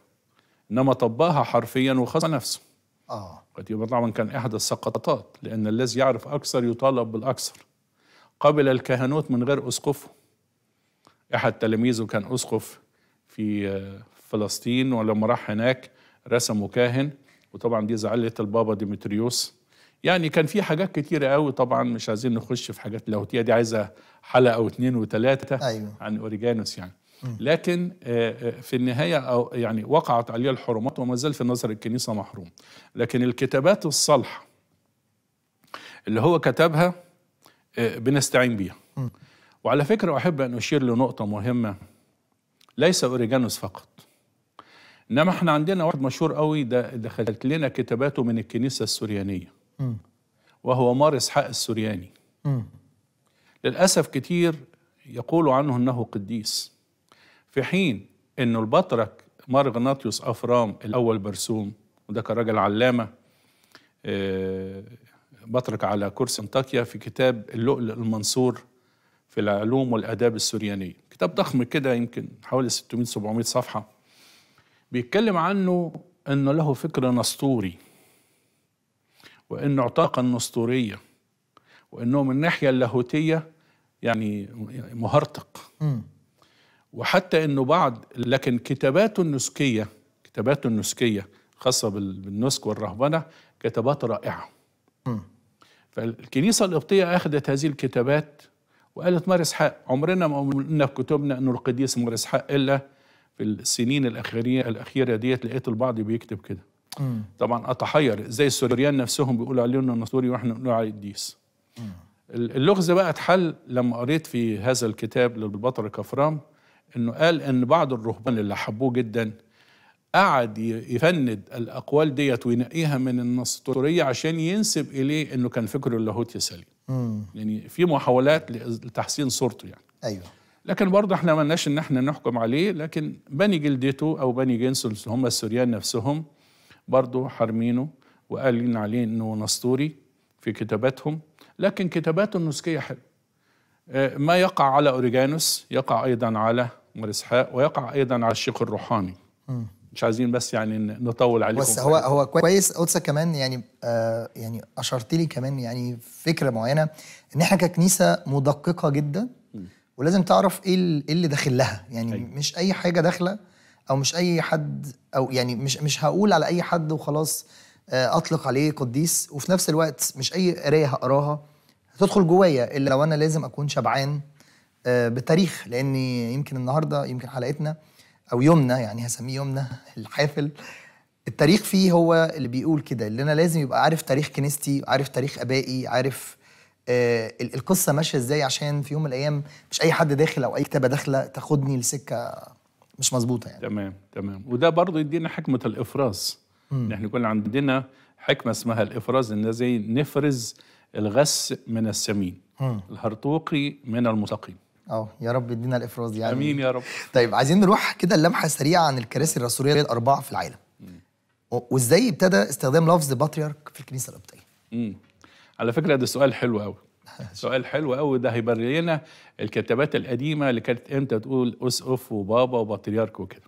انما طبقها حرفيا وخص نفسه اه ويبقى طبعا كان احدى السقطات لان الذي يعرف اكثر يطالب بالاكثر قبل الكهنوت من غير اسقف أحد تلاميذه كان أسقف في آه، فلسطين ولما راح هناك رسمه كاهن وطبعا دي زعلت البابا ديمتريوس يعني كان في حاجات كتيرة قوي طبعا مش عايزين نخش في حاجات لاهوتية دي عايزة حلقة أو اتنين وتلاتة أيوة. عن أوريجانوس يعني لكن آه، آه، في النهاية أو يعني وقعت عليه الحرمات وما زال في نظر الكنيسة محروم لكن الكتابات الصالحة اللي هو كتبها آه، بنستعين بيها وعلى فكرة أحب أن أشير لنقطة مهمة ليس أوريجانوس فقط إنما إحنا عندنا واحد مشهور قوي ده دخلت لنا كتاباته من الكنيسة السريانية وهو مار إسحاق السرياني للأسف كتير يقول عنه أنه قديس في حين أنه البطرك مارغناطيوس أفرام الأول برسوم وده كان راجل علامة آه، بترك على كرسي انطاكيا في كتاب اللؤلؤ المنصور في العلوم والآداب السوريانية كتاب ضخم كده يمكن حوالي 600-700 صفحة بيتكلم عنه أنه له فكر نسطوري وأنه اعتاق نسطورية وأنه من الناحية اللاهوتية يعني مهرطق وحتى أنه بعض لكن كتاباته النسكية كتاباته النسكية خاصة بالنسك والرهبنة كتابات رائعة فالكنيسة القبطية أخذت هذه الكتابات وقالت مارس حق عمرنا ما قلنا في كتبنا أنه القديس مارس حق إلا في السنين الأخيرة الأخيرة ديت لقيت البعض بيكتب كده طبعا أتحير إزاي السوريان نفسهم بيقولوا علينا أنه سوري وإحنا بنقول عليه قديس اللغز بقى اتحل لما قريت في هذا الكتاب للبطل كفرام انه قال ان بعض الرهبان اللي حبوه جدا قعد يفند الاقوال ديت وينقيها من النسطوريه عشان ينسب اليه انه كان فكره اللاهوتي سليم. مم. يعني في محاولات لتحسين صورته يعني. ايوه. لكن برضه احنا ما ان احنا نحكم عليه لكن بني جلدته او بني جنسه اللي هم السوريان نفسهم برضه حارمينه وقالين عليه انه نسطوري في كتاباتهم لكن كتاباته النسكيه حلوه. آه، ما يقع على اوريجانوس يقع ايضا على مرسحاء ويقع ايضا على الشيخ الروحاني. مم. مش عايزين بس يعني نطول عليكم بس هو هو كويس قدسه كمان يعني آه يعني اشرت لي كمان يعني فكره معينه ان احنا ككنيسه مدققه جدا م. ولازم تعرف إيه, ايه اللي داخل لها يعني أي. أيوة. مش اي حاجه داخله او مش اي حد او يعني مش مش هقول على اي حد وخلاص آه اطلق عليه قديس وفي نفس الوقت مش اي قرايه هقراها هتدخل جوايا الا لو انا لازم اكون شبعان آه بتاريخ لان يمكن النهارده يمكن حلقتنا او يمنى يعني هسميه يمنى الحافل التاريخ فيه هو اللي بيقول كده اللي انا لازم يبقى عارف تاريخ كنيستي عارف تاريخ ابائي عارف آه القصه ماشيه ازاي عشان في يوم من الايام مش اي حد داخل او اي كتابه داخله تاخدني لسكه مش مظبوطه يعني تمام تمام وده برضه يدينا حكمه الافراز احنا كنا عندنا حكمه اسمها الافراز ان زي نفرز الغس من السمين الهرطوقي من المستقيم اه يا رب يدينا الافراز يعني امين يا رب طيب عايزين نروح كده اللمحه سريعه عن الكراسي الرسوليه الاربعه في العالم وازاي ابتدى استخدام لفظ باتريارك في الكنيسه القبطيه امم على فكره ده سؤال حلو قوي سؤال حلو قوي ده هيبرر لنا الكتابات القديمه اللي كانت امتى تقول اسقف وبابا وبطريرك وكده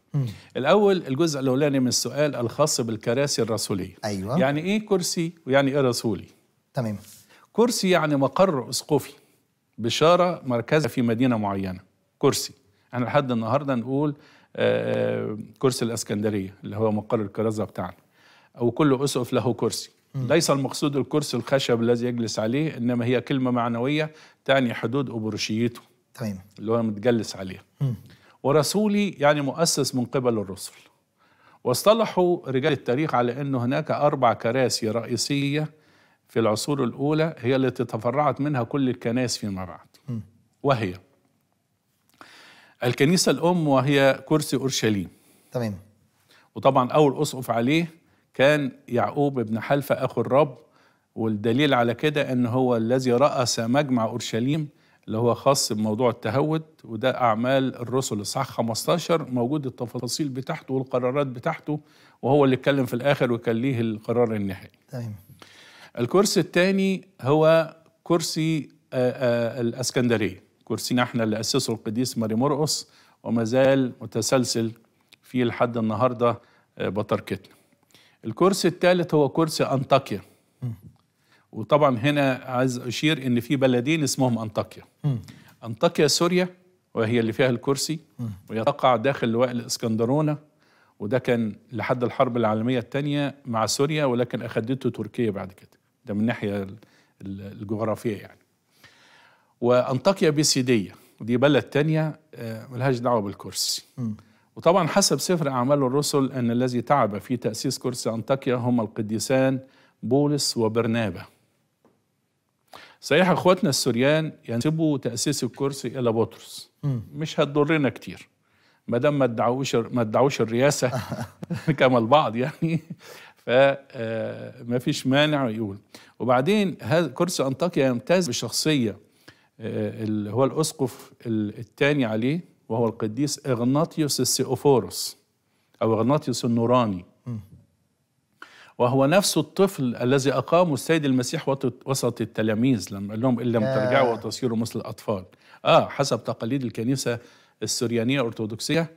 الاول الجزء الاولاني من السؤال الخاص بالكراسي الرسوليه ايوه يعني ايه كرسي ويعني ايه رسولي تمام كرسي يعني مقر اسقفي بشارة مركزها في مدينة معينة كرسي احنا لحد النهاردة نقول آه، آه، كرسي الاسكندرية اللي هو مقر الكرازة بتاعنا أو كل أسقف له كرسي ليس المقصود الكرسي الخشب الذي يجلس عليه إنما هي كلمة معنوية تعني حدود أبرشيته طيب. اللي هو متجلس عليها ورسولي يعني مؤسس من قبل الرسل واصطلحوا رجال التاريخ على أنه هناك أربع كراسي رئيسية في العصور الأولى هي التي تفرعت منها كل الكنائس فيما بعد وهي الكنيسة الأم وهي كرسي أورشليم تمام وطبعا أول أسقف عليه كان يعقوب بن حلفة أخو الرب والدليل على كده أن هو الذي رأس مجمع أورشليم اللي هو خاص بموضوع التهود وده أعمال الرسل الصح 15 موجود التفاصيل بتاعته والقرارات بتاعته وهو اللي اتكلم في الآخر وكان ليه القرار النهائي تمام الكرسي الثاني هو كرسي آه، آه، الاسكندريه كرسينا احنا اللي اسسه القديس ماري مرقص وما زال متسلسل فيه لحد النهارده آه، بتركتنا الكرسي الثالث هو كرسي انطاكيا وطبعا هنا عايز اشير ان في بلدين اسمهم انطاكيا انطاكيا سوريا وهي اللي فيها الكرسي وهي تقع داخل لواء الاسكندرونه وده كان لحد الحرب العالميه الثانيه مع سوريا ولكن اخدته تركيا بعد كده ده من الناحيه الجغرافيه يعني وانطاكيا بيسيديه دي بلد تانية آه، ملهاش دعوه بالكرسي وطبعا حسب سفر اعمال الرسل ان الذي تعب في تاسيس كرسي انطاكيا هم القديسان بولس وبرنابة صحيح اخواتنا السوريان ينسبوا تاسيس الكرسي الى بطرس مش هتضرنا كتير ما دام ما ادعوش ما ادعوش الرياسه كما البعض يعني فما آه، فيش مانع يقول وبعدين هذا كرسي أنطاكيا يمتاز بشخصية آه، اللي هو الأسقف الثاني عليه وهو القديس إغناطيوس السيوفوروس أو إغناطيوس النوراني وهو نفس الطفل الذي أقامه السيد المسيح وسط التلاميذ لما قال لهم إن لم ترجعوا وتصيروا مثل الأطفال آه حسب تقاليد الكنيسة السريانية الأرثوذكسية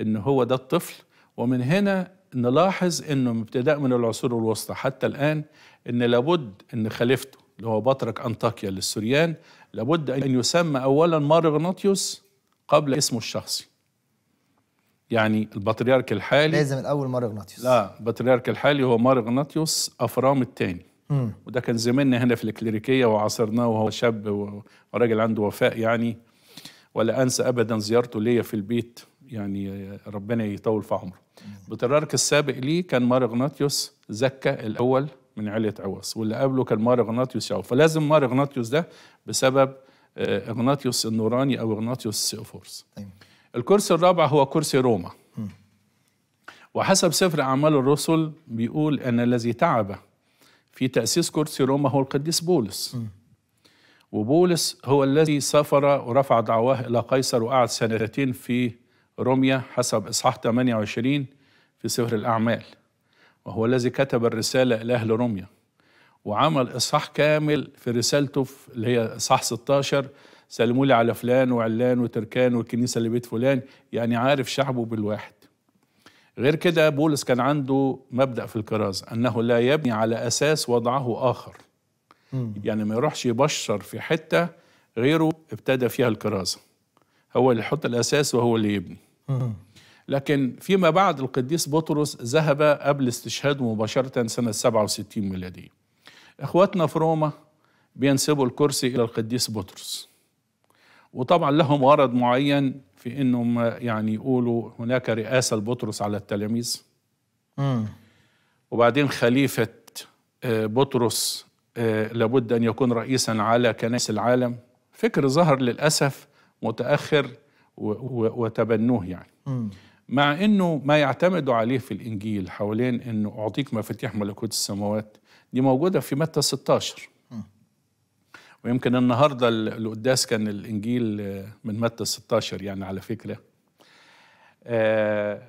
إن هو ده الطفل ومن هنا نلاحظ انه ابتداء من العصور الوسطى حتى الان ان لابد ان خليفته اللي هو بطرك انطاكيا للسريان لابد ان يسمى اولا مارغناطيوس قبل اسمه الشخصي يعني البطريرك الحالي لازم الاول مارغناطيوس لا البطريرك الحالي هو مارغناطيوس افرام الثاني وده كان زميلنا هنا في الكليريكيه وعاصرناه وهو شاب وراجل عنده وفاء يعني ولا انسى ابدا زيارته ليا في البيت يعني ربنا يطول في عمره بطرارك السابق ليه كان مارغناطيوس زكى الاول من عيله عواص واللي قبله كان مارغناطيوس يعو فلازم مارغناطيوس ده بسبب آه، اغناطيوس النوراني او اغناطيوس سيوفورس طيب. الكرسي الرابع هو كرسي روما وحسب سفر اعمال الرسل بيقول ان الذي تعب في تاسيس كرسي روما هو القديس بولس وبولس هو الذي سافر ورفع دعواه الى قيصر وقعد سنتين في روميا حسب إصحاح 28 في سفر الأعمال وهو الذي كتب الرسالة إلى أهل روميا وعمل إصحاح كامل في رسالته اللي هي إصحاح 16 سلموا لي على فلان وعلان وتركان والكنيسة اللي بيت فلان يعني عارف شعبه بالواحد غير كده بولس كان عنده مبدأ في الكرازة أنه لا يبني على أساس وضعه آخر يعني ما يروحش يبشر في حتة غيره ابتدى فيها الكرازة هو اللي يحط الأساس وهو اللي يبني لكن فيما بعد القديس بطرس ذهب قبل استشهاده مباشرة سنة 67 ميلادية اخواتنا في روما بينسبوا الكرسي إلى القديس بطرس وطبعا لهم غرض معين في انهم يعني يقولوا هناك رئاسه لبطرس على التلاميذ وبعدين خليفه آه، بطرس آه، لابد ان يكون رئيسا على كنائس العالم فكر ظهر للاسف متاخر وتبنوه يعني م. مع انه ما يعتمدوا عليه في الانجيل حوالين انه اعطيك مفاتيح ملكوت السماوات دي موجوده في متى 16 م. ويمكن النهارده القداس كان الانجيل من متى 16 يعني على فكره آه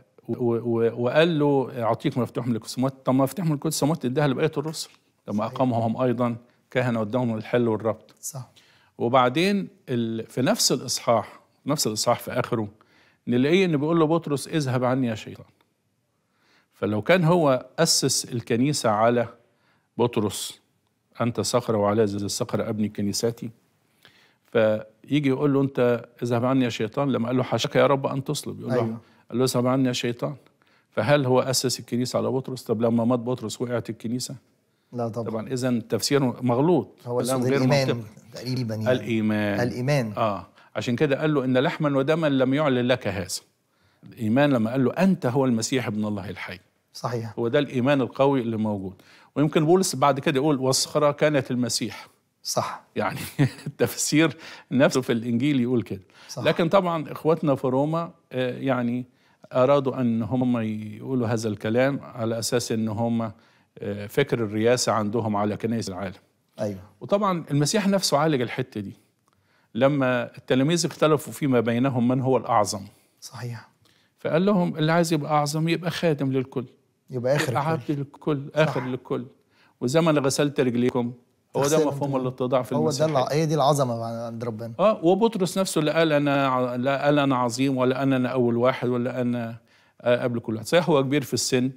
وقال له اعطيك مفتوح ملكوت السماوات طب مفتاح ملكوت السماوات اداها لبقيه الرسل لما اقامهم ايضا كهنه قدامهم الحل والربط صح وبعدين في نفس الاصحاح نفس الإصحاح في آخره نلاقيه إن بيقول له بطرس اذهب عني يا شيطان فلو كان هو أسس الكنيسة على بطرس أنت صخرة وعلى ذي الصخرة أبني كنيساتي فيجي يقول له أنت اذهب عني يا شيطان لما قال له حاشاك يا رب أن تصلب يقول له أيوة. قال له اذهب عني يا شيطان فهل هو أسس الكنيسة على بطرس طب لما مات بطرس وقعت الكنيسة لا طبعا طبعا إذا تفسيره مغلوط هو غير الإيمان تقريبا يعني الإيمان الإيمان آه عشان كده قال له إن لحما ودما لم يعلن لك هذا الإيمان لما قال له أنت هو المسيح ابن الله الحي صحيح هو ده الإيمان القوي اللي موجود ويمكن بولس بعد كده يقول والصخرة كانت المسيح صح يعني التفسير نفسه في الإنجيل يقول كده صح. لكن طبعا إخواتنا في روما آه، يعني أرادوا أن هم يقولوا هذا الكلام على أساس أن هم آه، فكر الرياسة عندهم على كنائس العالم أيوة. وطبعا المسيح نفسه عالج الحتة دي لما التلاميذ اختلفوا فيما بينهم من هو الأعظم صحيح فقال لهم اللي عايز يبقى أعظم يبقى خادم للكل يبقى آخر يبقى عبد للكل آخر صح. للكل أنا غسلت رجليكم هو ده مفهوم الاتضاع في هو ده هي دي العظمه عند ربنا اه وبطرس نفسه اللي قال انا لا قال انا عظيم ولا انا انا اول واحد ولا انا آه، قبل كل واحد صحيح هو كبير في السن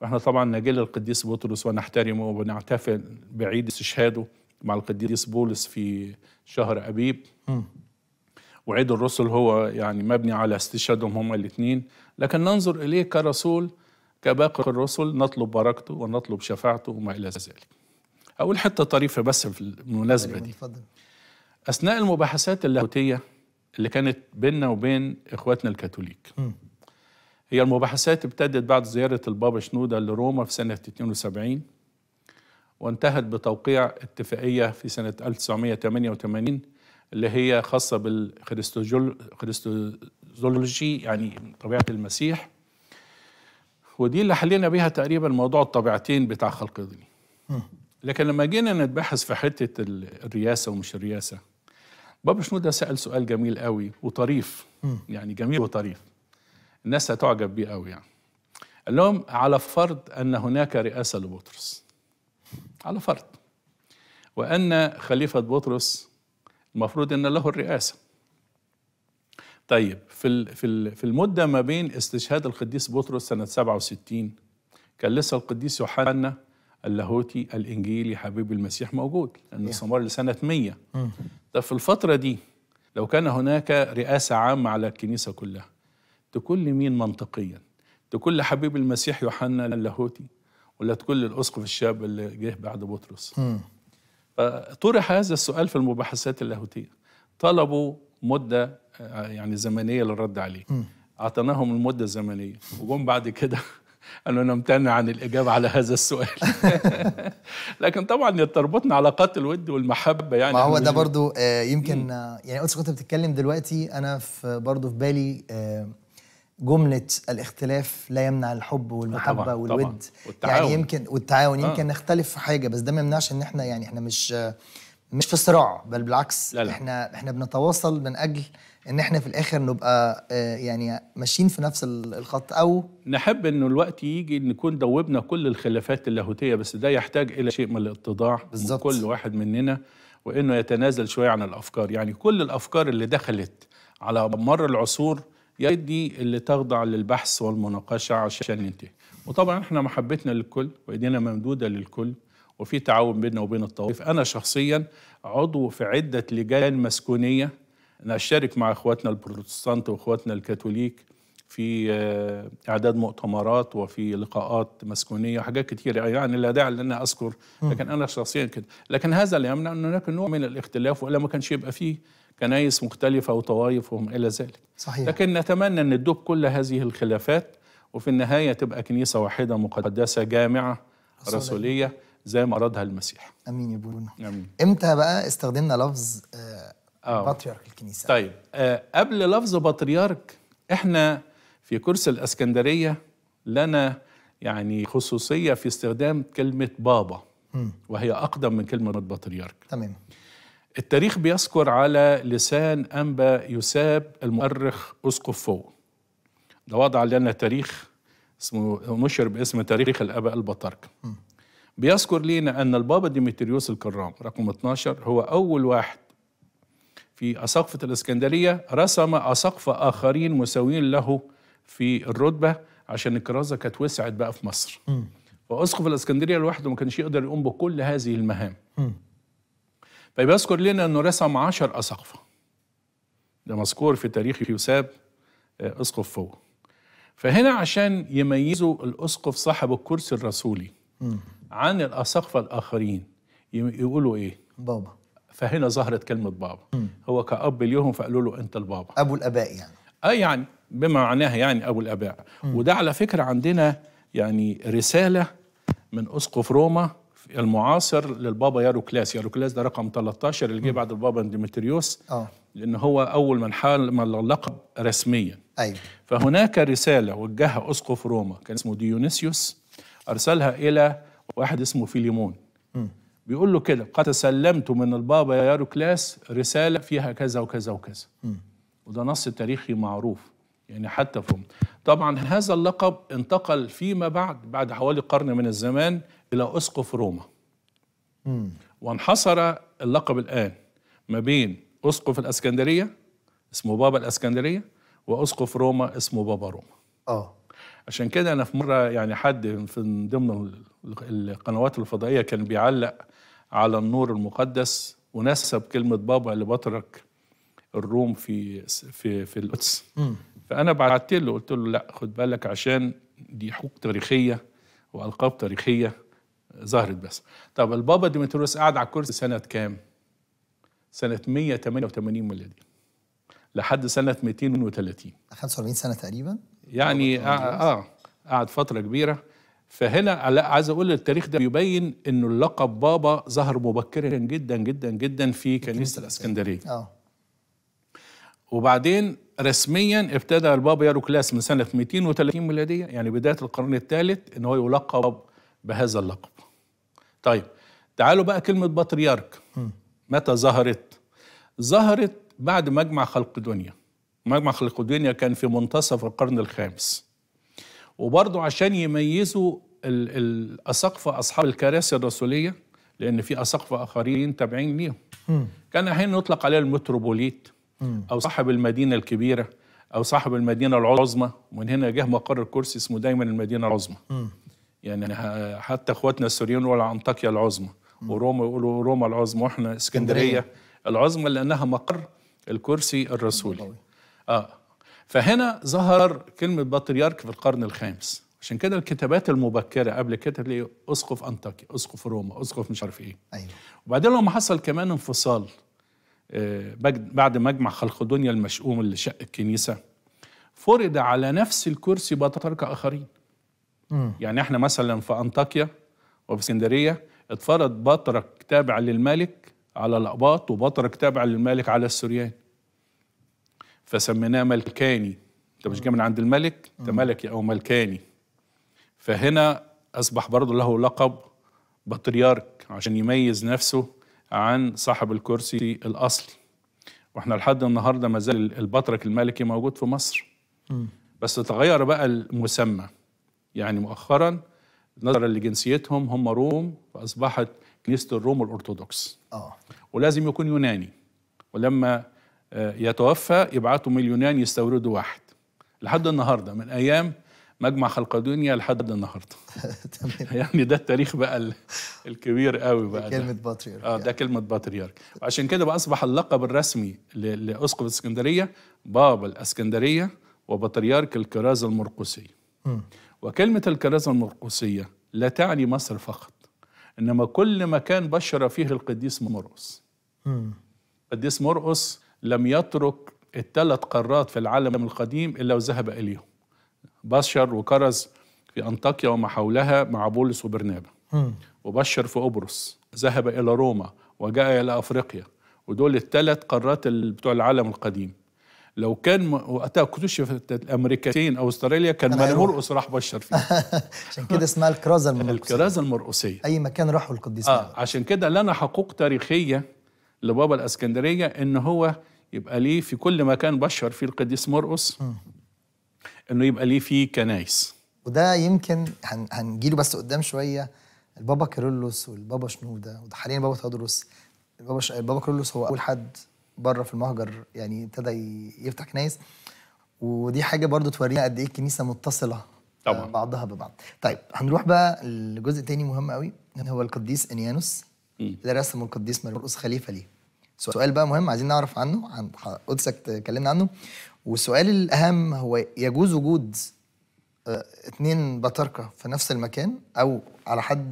واحنا طبعا نجل القديس بطرس ونحترمه ونعتفل بعيد استشهاده مع القديس بولس في شهر أبيب وعيد الرسل هو يعني مبني على استشهادهم هما الاثنين لكن ننظر إليه كرسول كباقي الرسل نطلب بركته ونطلب شفاعته وما إلى ذلك أقول حتة طريفة بس في المناسبة أيوة، دي أثناء المباحثات اللاهوتية اللي كانت بيننا وبين إخواتنا الكاثوليك هي المباحثات ابتدت بعد زيارة البابا شنودة لروما في سنة 72 وانتهت بتوقيع اتفاقية في سنة 1988 اللي هي خاصة بالخريستوزولوجي يعني طبيعة المسيح ودي اللي حلينا بيها تقريبا موضوع الطبيعتين بتاع خلق الدنيا لكن لما جينا نتبحث في حتة الرياسة ومش الرياسة بابا شنودة سأل سؤال جميل قوي وطريف يعني جميل وطريف الناس هتعجب بيه قوي يعني قال لهم على فرض أن هناك رئاسة لبطرس على فرض وأن خليفة بطرس المفروض أن له الرئاسة طيب في في في المدة ما بين استشهاد القديس بطرس سنة 67 كان لسه القديس يوحنا اللاهوتي الإنجيلي حبيب المسيح موجود لأنه استمر لسنة 100 طب في الفترة دي لو كان هناك رئاسة عامة على الكنيسة كلها تكون لمين منطقيا؟ تكون لحبيب المسيح يوحنا اللاهوتي ولا تقول للأسقف الشاب اللي جه بعد بطرس فطرح هذا السؤال في المباحثات اللاهوتية طلبوا مدة آه، يعني زمنية للرد عليه أعطيناهم المدة الزمنية وجم بعد كده قالوا نمتنع عن الإجابة على هذا السؤال لكن طبعا تربطنا علاقات الود والمحبة يعني ما هو ده برضو آه يمكن آه يعني قلت كنت بتتكلم دلوقتي أنا في برضو في بالي آه جملة الاختلاف لا يمنع الحب والمحبة طبعا والود طبعا يعني والتعاون يعني يمكن والتعاون آه. يمكن نختلف في حاجة بس ده ما يمنعش ان احنا يعني احنا مش مش في صراع بل بالعكس لا لا. احنا احنا بنتواصل من اجل ان احنا في الاخر نبقى آه، يعني ماشيين في نفس الخط او نحب انه الوقت يجي نكون دوبنا كل الخلافات اللاهوتيه بس ده يحتاج الى شيء من الاتضاع بالظبط كل واحد مننا وانه يتنازل شويه عن الافكار يعني كل الافكار اللي دخلت على مر العصور يا دي اللي تخضع للبحث والمناقشه عشان ننتهي وطبعا احنا محبتنا للكل وايدينا ممدوده للكل وفي تعاون بيننا وبين الطوائف انا شخصيا عضو في عده لجان مسكونيه انا اشترك مع اخواتنا البروتستانت واخواتنا الكاثوليك في آه، اعداد مؤتمرات وفي لقاءات مسكونيه وحاجات كتير يعني لا داعي ان انا اذكر لكن انا شخصيا كده لكن هذا لا يمنع ان هناك نوع من الاختلاف والا ما كانش يبقى فيه كنايس مختلفة وطوائف وما إلى ذلك صحيح. لكن نتمنى أن تدوب كل هذه الخلافات وفي النهاية تبقى كنيسة واحدة مقدسة جامعة رسولية, رسولية زي ما أرادها المسيح أمين يا بونا أمين إمتى بقى استخدمنا لفظ آه بطريرك آه. الكنيسة طيب آه قبل لفظ بطريرك إحنا في كرسي الأسكندرية لنا يعني خصوصية في استخدام كلمة بابا م. وهي أقدم من كلمة بطريرك تمام التاريخ بيذكر على لسان أنبا يساب المؤرخ أسقف فوق ده وضع لنا تاريخ اسمه نشر باسم تاريخ الاباء البطاركه بيذكر لينا ان البابا ديمتريوس الكرام رقم 12 هو اول واحد في أسقفة الاسكندريه رسم أسقف اخرين مساويين له في الرتبه عشان الكرازه كانت وسعت بقى في مصر فاسقف الاسكندريه لوحده ما كانش يقدر يقوم بكل هذه المهام طيب لنا أنه رسم عشر اسقفه ده مذكور في تاريخ يوساب آه، أسقف فوق فهنا عشان يميزوا الأسقف صاحب الكرسي الرسولي عن الاسقف الآخرين يقولوا إيه؟ بابا فهنا ظهرت كلمة بابا هو كأب ليهم فقالوا له أنت البابا أبو الآباء يعني آه يعني بما معناها يعني أبو الآباء وده على فكرة عندنا يعني رسالة من أسقف روما المعاصر للبابا ياروكلاس ياروكلاس ده رقم 13 اللي جه بعد البابا ديمتريوس اه لان هو اول من حال من اللقب رسميا ايوه فهناك رساله وجهها اسقف روما كان اسمه ديونيسيوس ارسلها الى واحد اسمه فيليمون بيقول له كده قد تسلمت من البابا ياروكلاس رساله فيها كذا وكذا وكذا م. وده نص تاريخي معروف يعني حتى في طبعا هذا اللقب انتقل فيما بعد بعد حوالي قرن من الزمان إلى أسقف روما وانحصر اللقب الآن ما بين أسقف الأسكندرية اسمه بابا الأسكندرية وأسقف روما اسمه بابا روما آه. عشان كده أنا في مرة يعني حد في ضمن القنوات الفضائية كان بيعلق على النور المقدس ونسب كلمة بابا لبطرك الروم في في في القدس فانا بعت له قلت له لا خد بالك عشان دي حقوق تاريخيه والقاب تاريخيه ظهرت بس طب البابا ديمتريوس قعد على الكرسي سنه كام سنه 188 ميلادي لحد سنه 230 45 سنه تقريبا يعني آه،, اه قعد فتره كبيره فهنا لا عايز اقول التاريخ ده يبين انه اللقب بابا ظهر مبكرا جدا جدا جدا في كنيسه الاسكندريه اه وبعدين رسميا ابتدى البابا ياروكلاس من سنة 230 ميلادية يعني بداية القرن الثالث ان هو يلقب بهذا اللقب طيب تعالوا بقى كلمة بطريرك متى ظهرت ظهرت بعد مجمع خلق الدنيا. مجمع خلق الدنيا كان في منتصف القرن الخامس وبرضه عشان يميزوا الأساقفة أصحاب الكراسي الرسولية لأن في أساقفة آخرين تابعين ليهم كان أحيانا يطلق عليه المتروبوليت او صاحب المدينه الكبيره او صاحب المدينه العظمى ومن هنا جه مقر الكرسي اسمه دايما المدينه العظمى يعني حتى اخواتنا السوريين يقولوا انطاكيا العظمى وروما يقولوا روما العظمى واحنا اسكندريه العظمى لانها مقر الكرسي الرسولي اه فهنا ظهر كلمه بطريرك في القرن الخامس عشان كده الكتابات المبكره قبل كده تلاقي اسقف انطاكيا اسقف روما اسقف مش عارف ايه ايوه وبعدين لما حصل كمان انفصال بعد مجمع خلقدونيا المشؤوم اللي شق الكنيسة فرض على نفس الكرسي بطرق آخرين م. يعني احنا مثلا في أنطاكيا وفي اسكندرية اتفرض بطرك تابع للملك على الأقباط وبطرك تابع للملك على السريان فسميناه ملكاني انت مش جاي من عند الملك انت ملكي او ملكاني فهنا اصبح برضه له لقب بطريرك عشان يميز نفسه عن صاحب الكرسي الاصلي واحنا لحد النهارده ما زال البطرك الملكي موجود في مصر بس تغير بقى المسمى يعني مؤخرا نظرا لجنسيتهم هم روم فاصبحت كنيسه الروم الارثوذكس اه ولازم يكون يوناني ولما آه، يتوفى يبعتوا من اليونان يستوردوا واحد لحد النهارده من ايام مجمع خلقدونيا لحد النهارده تمام يعني ده التاريخ بقى الكبير قوي بقى كلمه باتريارك اه ده يعني. كلمه باتريارك وعشان كده بقى اصبح اللقب الرسمي لاسقف الاسكندريه بابا الاسكندريه وبطريرك الكرازه المرقسيه وكلمه الكرازه المرقسيه لا تعني مصر فقط انما كل مكان بشر فيه القديس مرقس القديس مرقس لم يترك الثلاث قارات في العالم القديم الا وذهب اليهم بشر وكرز في أنطاكيا وما حولها مع بولس وبرنابا وبشر في قبرص ذهب إلى روما وجاء إلى أفريقيا ودول الثلاث قارات بتوع العالم القديم لو كان وقتها اكتشفت الامريكتين او استراليا كان مرقص راح بشر فيه عشان كده اسمها الكرازه المرقصيه الكرازه المرقصيه اي مكان راحوا القديس اه عشان كده لنا حقوق تاريخيه لبابا الاسكندريه ان هو يبقى ليه في كل مكان بشر فيه القديس مرقس انه يبقى ليه فيه كنايس وده يمكن هن هنجيله بس قدام شويه البابا كيرلس والبابا شنوده وده حاليا بابا تدرس البابا ش... البابا كيرلس هو اول حد بره في المهجر يعني ابتدى يفتح كنايس ودي حاجه برضو تورينا قد ايه الكنيسه متصله آه، طبعا بعضها ببعض طيب هنروح بقى لجزء تاني مهم قوي اللي هو القديس انيانوس ده رسمه القديس مرقس خليفه ليه سؤال بقى مهم عايزين نعرف عنه عن قدسك تكلمنا عنه والسؤال الأهم هو يجوز وجود اثنين آه، بطاركة في نفس المكان أو على حد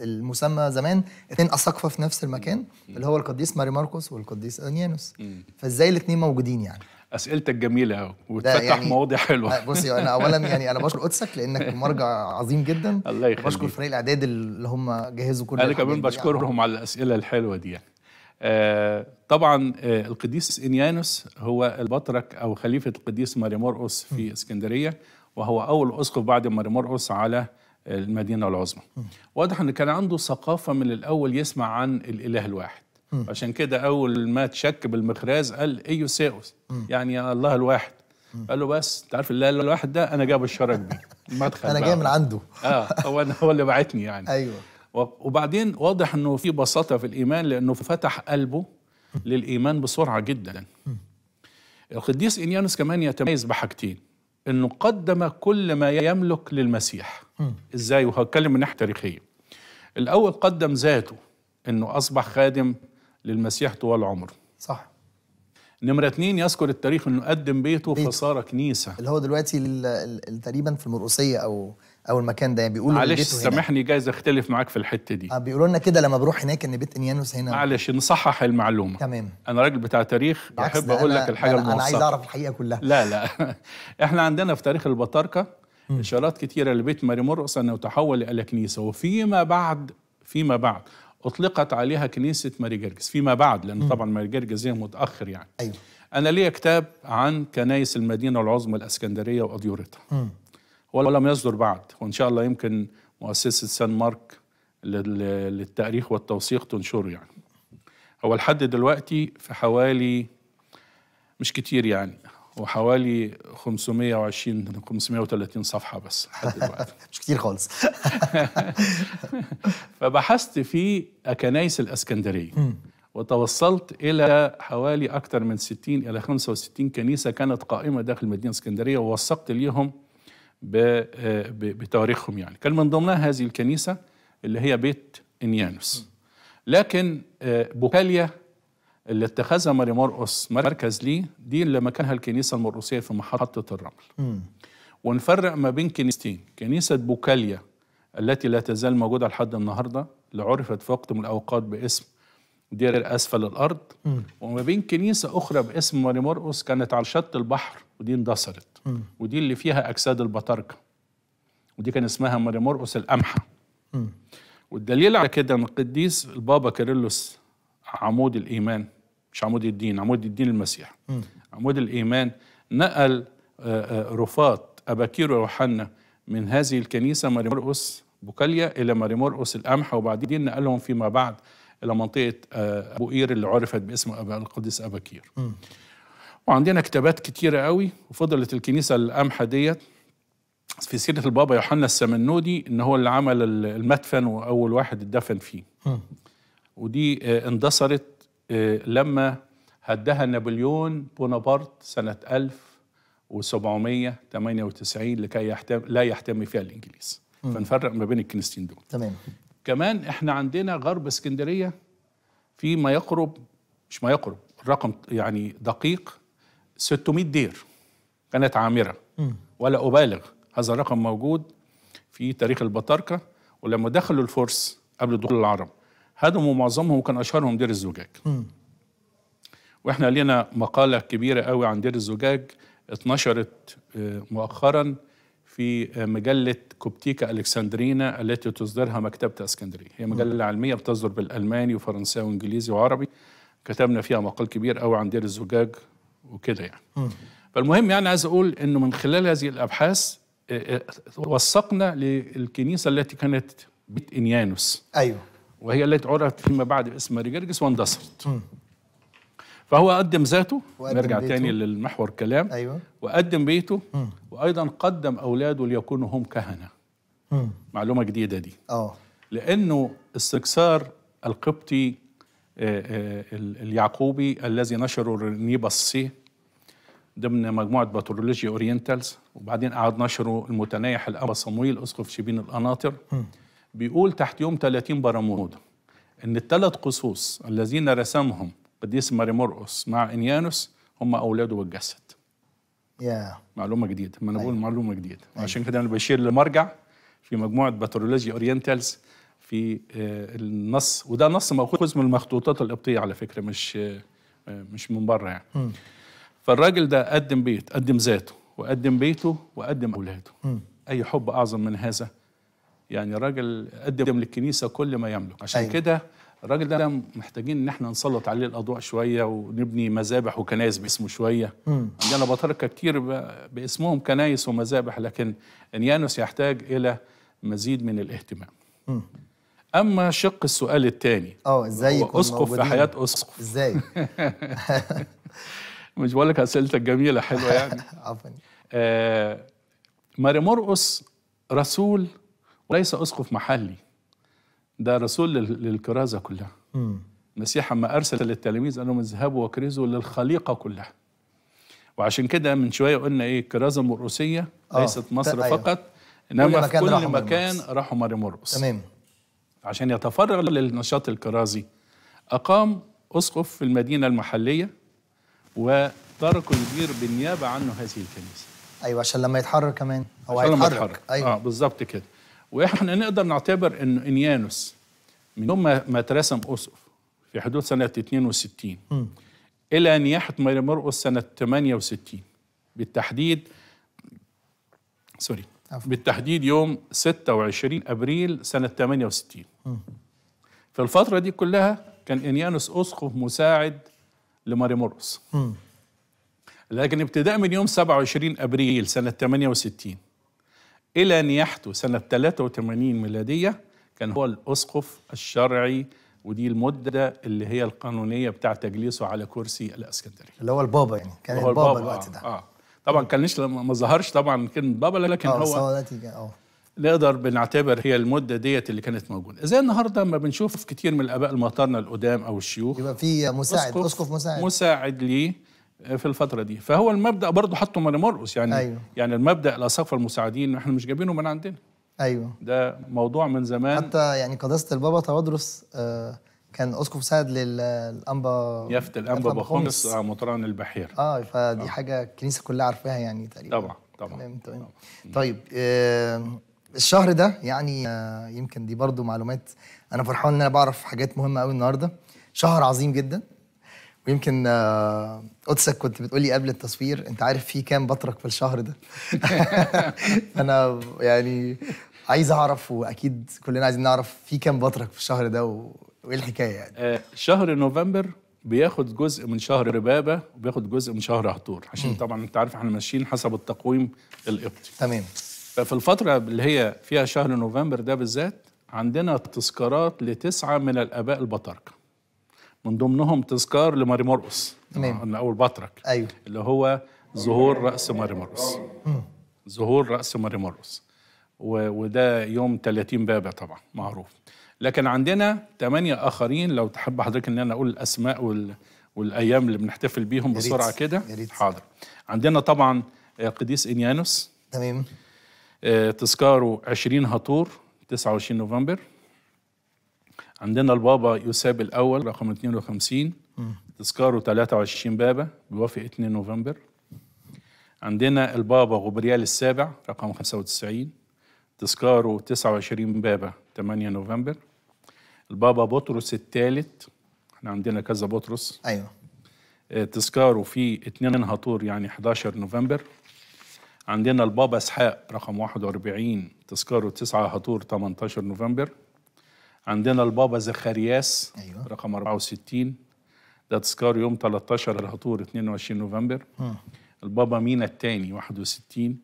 المسمى زمان اثنين أساقفة في نفس المكان اللي هو القديس ماري ماركوس والقديس أنيانوس فإزاي الاثنين موجودين يعني؟ اسئلتك جميله وتفتح يعني مواضيع حلوه آه، بصي انا اولا يعني انا بشكر قدسك لانك مرجع عظيم جدا الله يخليك بشكر فريق الاعداد اللي هم جهزوا كل انا كمان بشكرهم يعني. على الاسئله الحلوه دي يعني. آه، طبعا آه، القديس انيانوس هو البطرك او خليفه القديس ماري مرقس في اسكندريه وهو اول اسقف بعد ماري مرقس على المدينه العظمى واضح ان كان عنده ثقافه من الاول يسمع عن الاله الواحد عشان كده اول ما تشك بالمخراز قال ايوساوس يعني يا الله الواحد قال له بس انت عارف الله الواحد ده انا جايب الشرك بيه المدخل انا جاي من عنده اه هو هو اللي بعتني يعني ايوه وبعدين واضح انه في بساطه في الايمان لانه فتح قلبه للايمان بسرعه جدا القديس انيانوس كمان يتميز بحاجتين انه قدم كل ما يملك للمسيح ازاي وهتكلم من ناحيه تاريخيه الاول قدم ذاته انه اصبح خادم للمسيح طوال عمره صح نمرة اثنين يذكر التاريخ انه قدم بيته بيت. فصار كنيسة اللي هو دلوقتي تقريبا في المرقسية او او المكان ده يعني بيقولوا معلش سامحني جايز اختلف معاك في الحته دي اه بيقولوا لنا كده لما بروح هناك ان بيت انيانوس هنا معلش نصحح المعلومه تمام انا راجل بتاع تاريخ بحب اقول لك الحاجه الموثقه انا عايز اعرف الحقيقه كلها لا لا احنا عندنا في تاريخ البطاركه اشارات كتيره لبيت ماري مرقس انه تحول الى كنيسه وفيما بعد فيما بعد اطلقت عليها كنيسه ماري جرجس فيما بعد لان طبعا ماري جرجس هي متاخر يعني ايوه انا ليا كتاب عن كنايس المدينه العظمى الاسكندريه واديورتها ولم يصدر بعد وإن شاء الله يمكن مؤسسة سان مارك للتاريخ والتوثيق تنشره يعني هو لحد دلوقتي في حوالي مش كتير يعني وحوالي 520 530 صفحه بس لحد دلوقتي مش كتير خالص فبحثت في كنايس الاسكندريه وتوصلت الى حوالي اكثر من 60 الى 65 كنيسه كانت قائمه داخل مدينه اسكندريه ووثقت ليهم آه، بتواريخهم يعني كان من ضمنها هذه الكنيسة اللي هي بيت إنيانوس لكن آه، بوكاليا اللي اتخذها ماري مرقس مركز ليه دي اللي مكانها الكنيسة المرقسية في محطة الرمل ونفرق ما بين كنيستين كنيسة بوكاليا التي لا تزال موجودة لحد النهاردة اللي عرفت في وقت من الأوقات باسم دير اسفل الارض وما بين كنيسه اخرى باسم ماري مرقس كانت على شط البحر ودي اندثرت ودي اللي فيها اجساد البطاركه ودي كان اسمها ماري مرقس القمحه والدليل على كده ان القديس البابا كيرلس عمود الايمان مش عمود الدين عمود الدين المسيح عمود الايمان نقل آه، آه، رفات اباكير ويوحنا من هذه الكنيسه ماري مرقس بوكاليا الى ماري مرقس القمحه وبعدين نقلهم فيما بعد إلى منطقة آه، أبو قير اللي عرفت باسم أبا القديس أبا كير وعندنا كتابات كتيرة قوي وفضلت الكنيسة القمحة ديت في سيرة البابا يوحنا السمنودي إن هو اللي عمل المدفن وأول واحد اتدفن فيه م. ودي آه، اندثرت آه، لما هدها نابليون بونابرت سنة 1798 لكي يحتم لا يحتمي فيها الإنجليز فنفرق ما بين الكنيستين دول تمام كمان احنا عندنا غرب اسكندريه في ما يقرب مش ما يقرب الرقم يعني دقيق 600 دير كانت عامره ولا ابالغ هذا الرقم موجود في تاريخ البطاركه ولما دخلوا الفرس قبل دخول العرب هدموا معظمهم وكان اشهرهم دير الزجاج واحنا لينا مقاله كبيره قوي عن دير الزجاج اتنشرت آه، مؤخرا في مجلة كوبتيكا ألكسندرينا التي تصدرها مكتبة اسكندرية هي مجلة علمية بتصدر بالألماني وفرنساوي وإنجليزي وعربي كتبنا فيها مقال كبير قوي عن دير الزجاج وكده يعني فالمهم يعني عايز أقول أنه من خلال هذه الأبحاث آه، آه، وثقنا للكنيسة التي كانت بيت إنيانوس أيوه وهي التي عرفت فيما بعد باسم ماري جرجس واندثرت فهو قدم ذاته نرجع بيته. تاني للمحور الكلام أيوة. وقدم بيته م. وأيضا قدم أولاده ليكونوا هم كهنة م. معلومة جديدة دي أوه. لأنه السكسار القبطي آه، آه، اليعقوبي الذي نشره ريني ضمن مجموعة باترولوجيا أورينتالز وبعدين قعد نشره المتنايح الأبا صمويل أسقف شبين القناطر بيقول تحت يوم 30 برمودا إن الثلاث قصوص الذين رسمهم قديس ماريمورقس مع انيانوس هم اولاده والجسد yeah. معلومه جديده ما انا بقول أيوه. معلومه جديده أيوه. عشان كده انا بشير لمرجع في مجموعه باترولوجي اورينتالز في آه، النص وده نص مأخوذ من المخطوطات القبطيه على فكره مش آه، مش من بره يعني mm. فالراجل ده قدم بيت قدم ذاته وقدم بيته وقدم اولاده mm. اي حب اعظم من هذا يعني راجل قدم للكنيسه كل ما يملك عشان أيوة. كده الراجل ده محتاجين ان احنا نسلط عليه الاضواء شويه ونبني مذابح وكنائس باسمه شويه عندنا بطاركه كتير باسمهم كنائس ومذابح لكن انيانوس يحتاج الى مزيد من الاهتمام اما شق السؤال الثاني اه ازاي اسقف في حياه اسقف ازاي مش بقول لك اسئلتك جميله حلوه يعني عفوا آه مرقص رسول وليس اسقف محلي ده رسول للكرازة كلها المسيح أما أرسل قال أنهم اذهبوا وكرزوا للخليقة كلها وعشان كده من شوية قلنا إيه الكرازة المرقسية آه. ليست مصر أيوه. فقط إنما في كل راحوا مكان راحوا مريم مرقس تمام عشان يتفرغ للنشاط الكرازي أقام أسقف في المدينة المحلية وتركوا يدير بالنيابة عنه هذه الكنيسة أيوه عشان لما يتحرر كمان هو هيتحرك أيوه آه بالظبط كده واحنا نقدر نعتبر ان انيانوس من يوم ما اترسم اسقف في حدود سنه 62 م. الى نياحه مرقس سنه 68 بالتحديد سوري أفهم. بالتحديد يوم 26 ابريل سنه 68 م. في الفتره دي كلها كان انيانوس اسقف مساعد لماري مرقس لكن ابتداء من يوم 27 ابريل سنه 68 إلى نياحته سنة 83 ميلادية كان هو الأسقف الشرعي ودي المدة اللي هي القانونية بتاع تجليسه على كرسي الأسكندرية اللي هو البابا يعني كان هو البابا, البابا الوقت ده آه. آه. طبعا كانش ما ظهرش طبعا كان بابا لكن آه، هو آه. نقدر بنعتبر هي المده ديت اللي كانت موجوده زي النهارده ما بنشوف كتير من الاباء المطارنه القدام او الشيوخ يبقى في مساعد اسقف مساعد مساعد ليه في الفتره دي فهو المبدا برضه حطه مرقص يعني أيوه. يعني المبدا الاساقفه المساعدين احنا مش جايبينه من عندنا ايوه ده موضوع من زمان حتى يعني قداسه البابا تودرس آه، كان اسقف سعد للانبا يافت الانبا بخمس آه، مطران البحير اه فدي آه. حاجه الكنيسه كلها عارفاها يعني تقريبا طبعا طبعا طيب آه الشهر ده يعني آه يمكن دي برضو معلومات انا فرحان ان انا بعرف حاجات مهمه قوي النهارده شهر عظيم جدا ويمكن قدسك آه، كنت بتقولي قبل التصوير انت عارف في كام بطرك في الشهر ده انا يعني عايز اعرف واكيد كلنا عايزين نعرف في كام بطرك في الشهر ده وايه الحكايه يعني آه، شهر نوفمبر بياخد جزء من شهر ربابه وبياخد جزء من شهر عطور عشان طبعا انت عارف احنا ماشيين حسب التقويم القبطي تمام ففي الفتره اللي هي فيها شهر نوفمبر ده بالذات عندنا تذكارات لتسعه من الاباء البطاركه من ضمنهم تذكار لماري مرقص نعم. آه، من اول بطرك ايوه اللي هو ظهور راس ماري مرقص ظهور راس ماري مرقص وده يوم 30 بابا طبعا معروف لكن عندنا ثمانية آخرين لو تحب حضرتك إن أنا أقول الأسماء وال... والأيام اللي بنحتفل بيهم بسرعة كده حاضر عندنا طبعا آه، قديس إنيانوس تمام آه، تذكاره 20 هطور 29 نوفمبر عندنا البابا يوساب الأول رقم 52 تذكاره 23 بابا بوافق 2 نوفمبر عندنا البابا غبريال السابع رقم 95 تذكاره 29 بابا 8 نوفمبر البابا بطرس الثالث احنا عندنا كذا بطرس ايوه آه، تذكاره في 2 هطور يعني 11 نوفمبر عندنا البابا اسحاق رقم 41 تذكاره 9 هطور 18 نوفمبر عندنا البابا زخارياس أيوة. رقم 64 ده تذكار يوم 13 الهطور 22 نوفمبر م. البابا مينا الثاني 61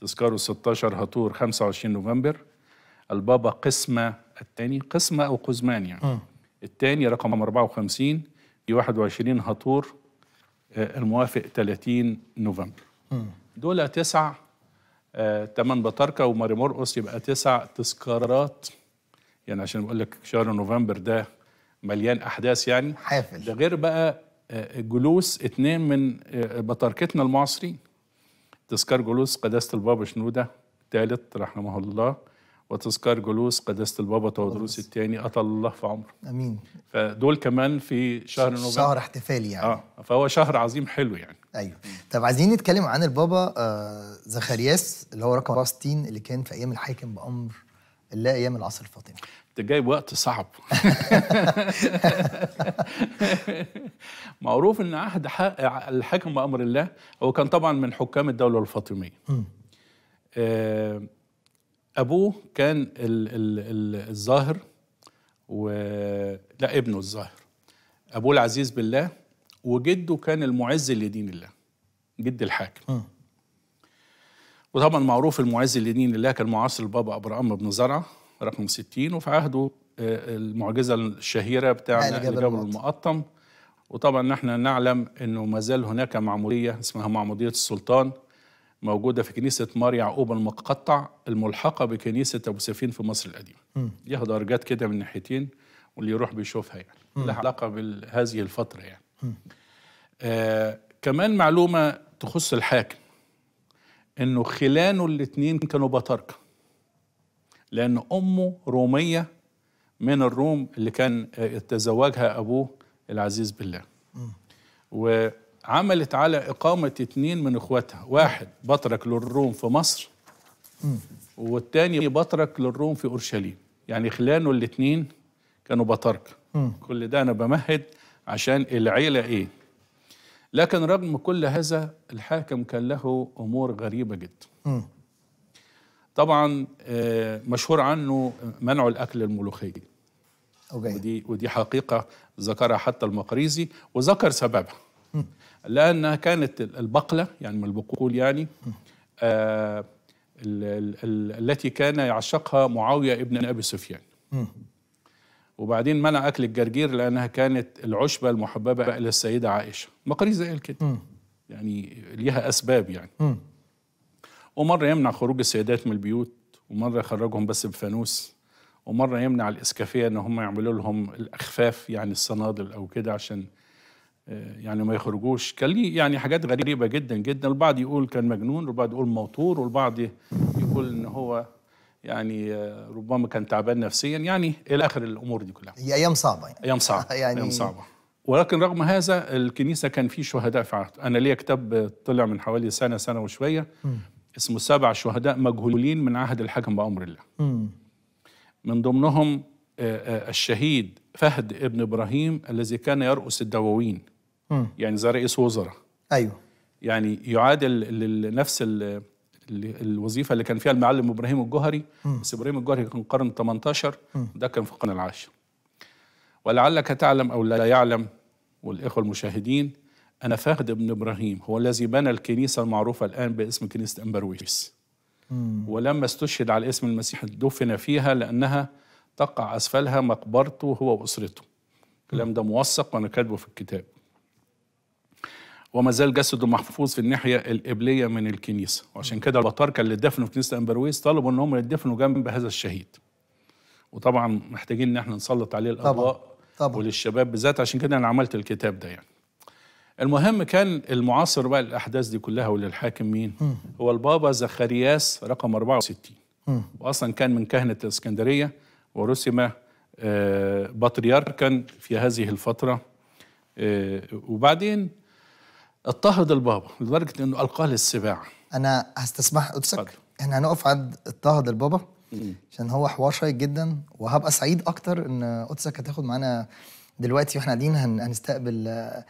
تذكاره 16 هطور 25 نوفمبر البابا قسمة الثاني قسمة أو قزمان يعني الثاني رقم 54 دي 21 هطور آه، الموافق 30 نوفمبر م. دول تسع ثمان آه، بطاركة وماري مرقص يبقى تسع تذكارات يعني عشان بقول لك شهر نوفمبر ده مليان احداث يعني حافل ده غير بقى آه، جلوس اثنين من آه، بطاركتنا المعاصرين تذكار جلوس قداسه البابا شنوده الثالث رحمه الله وتذكار جلوس قداسه البابا تودروس الثاني اطل الله في عمره امين فدول كمان في شهر نوفمبر شهر احتفالي يعني اه فهو شهر عظيم حلو يعني ايوه طب عايزين نتكلم عن البابا آه زخرياس اللي هو رقم 64 اللي كان في ايام الحاكم بامر الله ايام العصر الفاطمي ده جاي وقت صعب معروف ان عهد الحاكم بامر الله هو كان طبعا من حكام الدوله الفاطميه آه، ابوه كان الظاهر و لا ابنه الظاهر ابوه العزيز بالله وجده كان المعز لدين الله جد الحاكم وطبعا معروف المعز لدين الله كان معاصر البابا ابراهام بن زرعه رقم 60 وفي عهده آه، المعجزه الشهيره بتاع الجبل جبل المقطم وطبعا نحن نعلم انه ما زال هناك معموديه اسمها معموديه السلطان موجوده في كنيسه مار يعقوب المقطع الملحقه بكنيسه ابو سفين في مصر القديمه ليها درجات كده من ناحيتين واللي يروح بيشوفها يعني لها علاقه بهذه الفتره يعني آه كمان معلومه تخص الحاكم انه خلانه الاثنين كانوا بطاركه لأن أمه رومية من الروم اللي كان آه، تزوجها أبوه العزيز بالله وعملت على إقامة اتنين من إخواتها واحد بطرك للروم في مصر والتاني بطرك للروم في أورشليم يعني خلانه الاتنين كانوا بطرك كل ده أنا بمهد عشان العيلة إيه لكن رغم كل هذا الحاكم كان له أمور غريبة جدا طبعا آه، مشهور عنه منع الاكل الملوخيه أوكي. ودي ودي حقيقه ذكرها حتى المقريزي وذكر سببها لانها كانت البقله يعني من البقول يعني آه التي كان يعشقها معاويه ابن ابي سفيان وبعدين منع اكل الجرجير لانها كانت العشبه المحببه الى السيده عائشه المقريزي قال كده يعني ليها اسباب يعني ومرة يمنع خروج السيدات من البيوت ومرة يخرجهم بس بفانوس ومرة يمنع الإسكافية إن هم يعملوا لهم الأخفاف يعني الصنادل أو كده عشان آه، يعني ما يخرجوش كان ليه يعني حاجات غريبة جدا جدا البعض يقول كان مجنون والبعض يقول موتور والبعض يقول إن هو يعني آه، ربما كان تعبان نفسيا يعني إلى آخر الأمور دي كلها هي أيام صعبة يعني أيام صعبة يعني أيام صعبة ولكن رغم هذا الكنيسة كان في شهداء فعلا أنا ليا كتاب طلع من حوالي سنة سنة وشوية اسمه سبع شهداء مجهولين من عهد الحاكم بأمر الله من ضمنهم آه، آه، الشهيد فهد ابن إبراهيم الذي كان يرأس الدواوين يعني زي رئيس وزراء أيوه يعني يعادل نفس الوظيفة اللي كان فيها المعلم إبراهيم الجهري م. بس إبراهيم الجهري كان قرن 18 م. ده كان في القرن العاشر ولعلك تعلم أو لا يعلم والإخوة المشاهدين أنا فهد بن إبراهيم هو الذي بنى الكنيسة المعروفة الآن باسم كنيسة أمبرويس ولما استشهد على اسم المسيح دفن فيها لأنها تقع أسفلها مقبرته هو وأسرته الكلام ده موثق وأنا كاتبه في الكتاب وما زال جسده محفوظ في الناحية القبلية من الكنيسة وعشان كده البطاركة اللي دفنوا في كنيسة أمبرويس طلبوا إن هم يدفنوا جنب هذا الشهيد وطبعا محتاجين إن احنا نسلط عليه الأضواء طبعا. طبعا. وللشباب بالذات عشان كده أنا عملت الكتاب ده يعني المهم كان المعاصر بقى الاحداث دي كلها واللي الحاكم مين م. هو البابا زخرياس رقم 64 م. واصلا كان من كهنه الاسكندريه ورسم آه، بطريركا في هذه الفتره آه، وبعدين اضطهد البابا لدرجه انه القاه للسباع انا هستسمح قدسك احنا هنقف عند اضطهد البابا عشان هو حوار شيق جدا وهبقى سعيد اكتر ان قدسك هتاخد معانا دلوقتي واحنا قاعدين هنستقبل آه،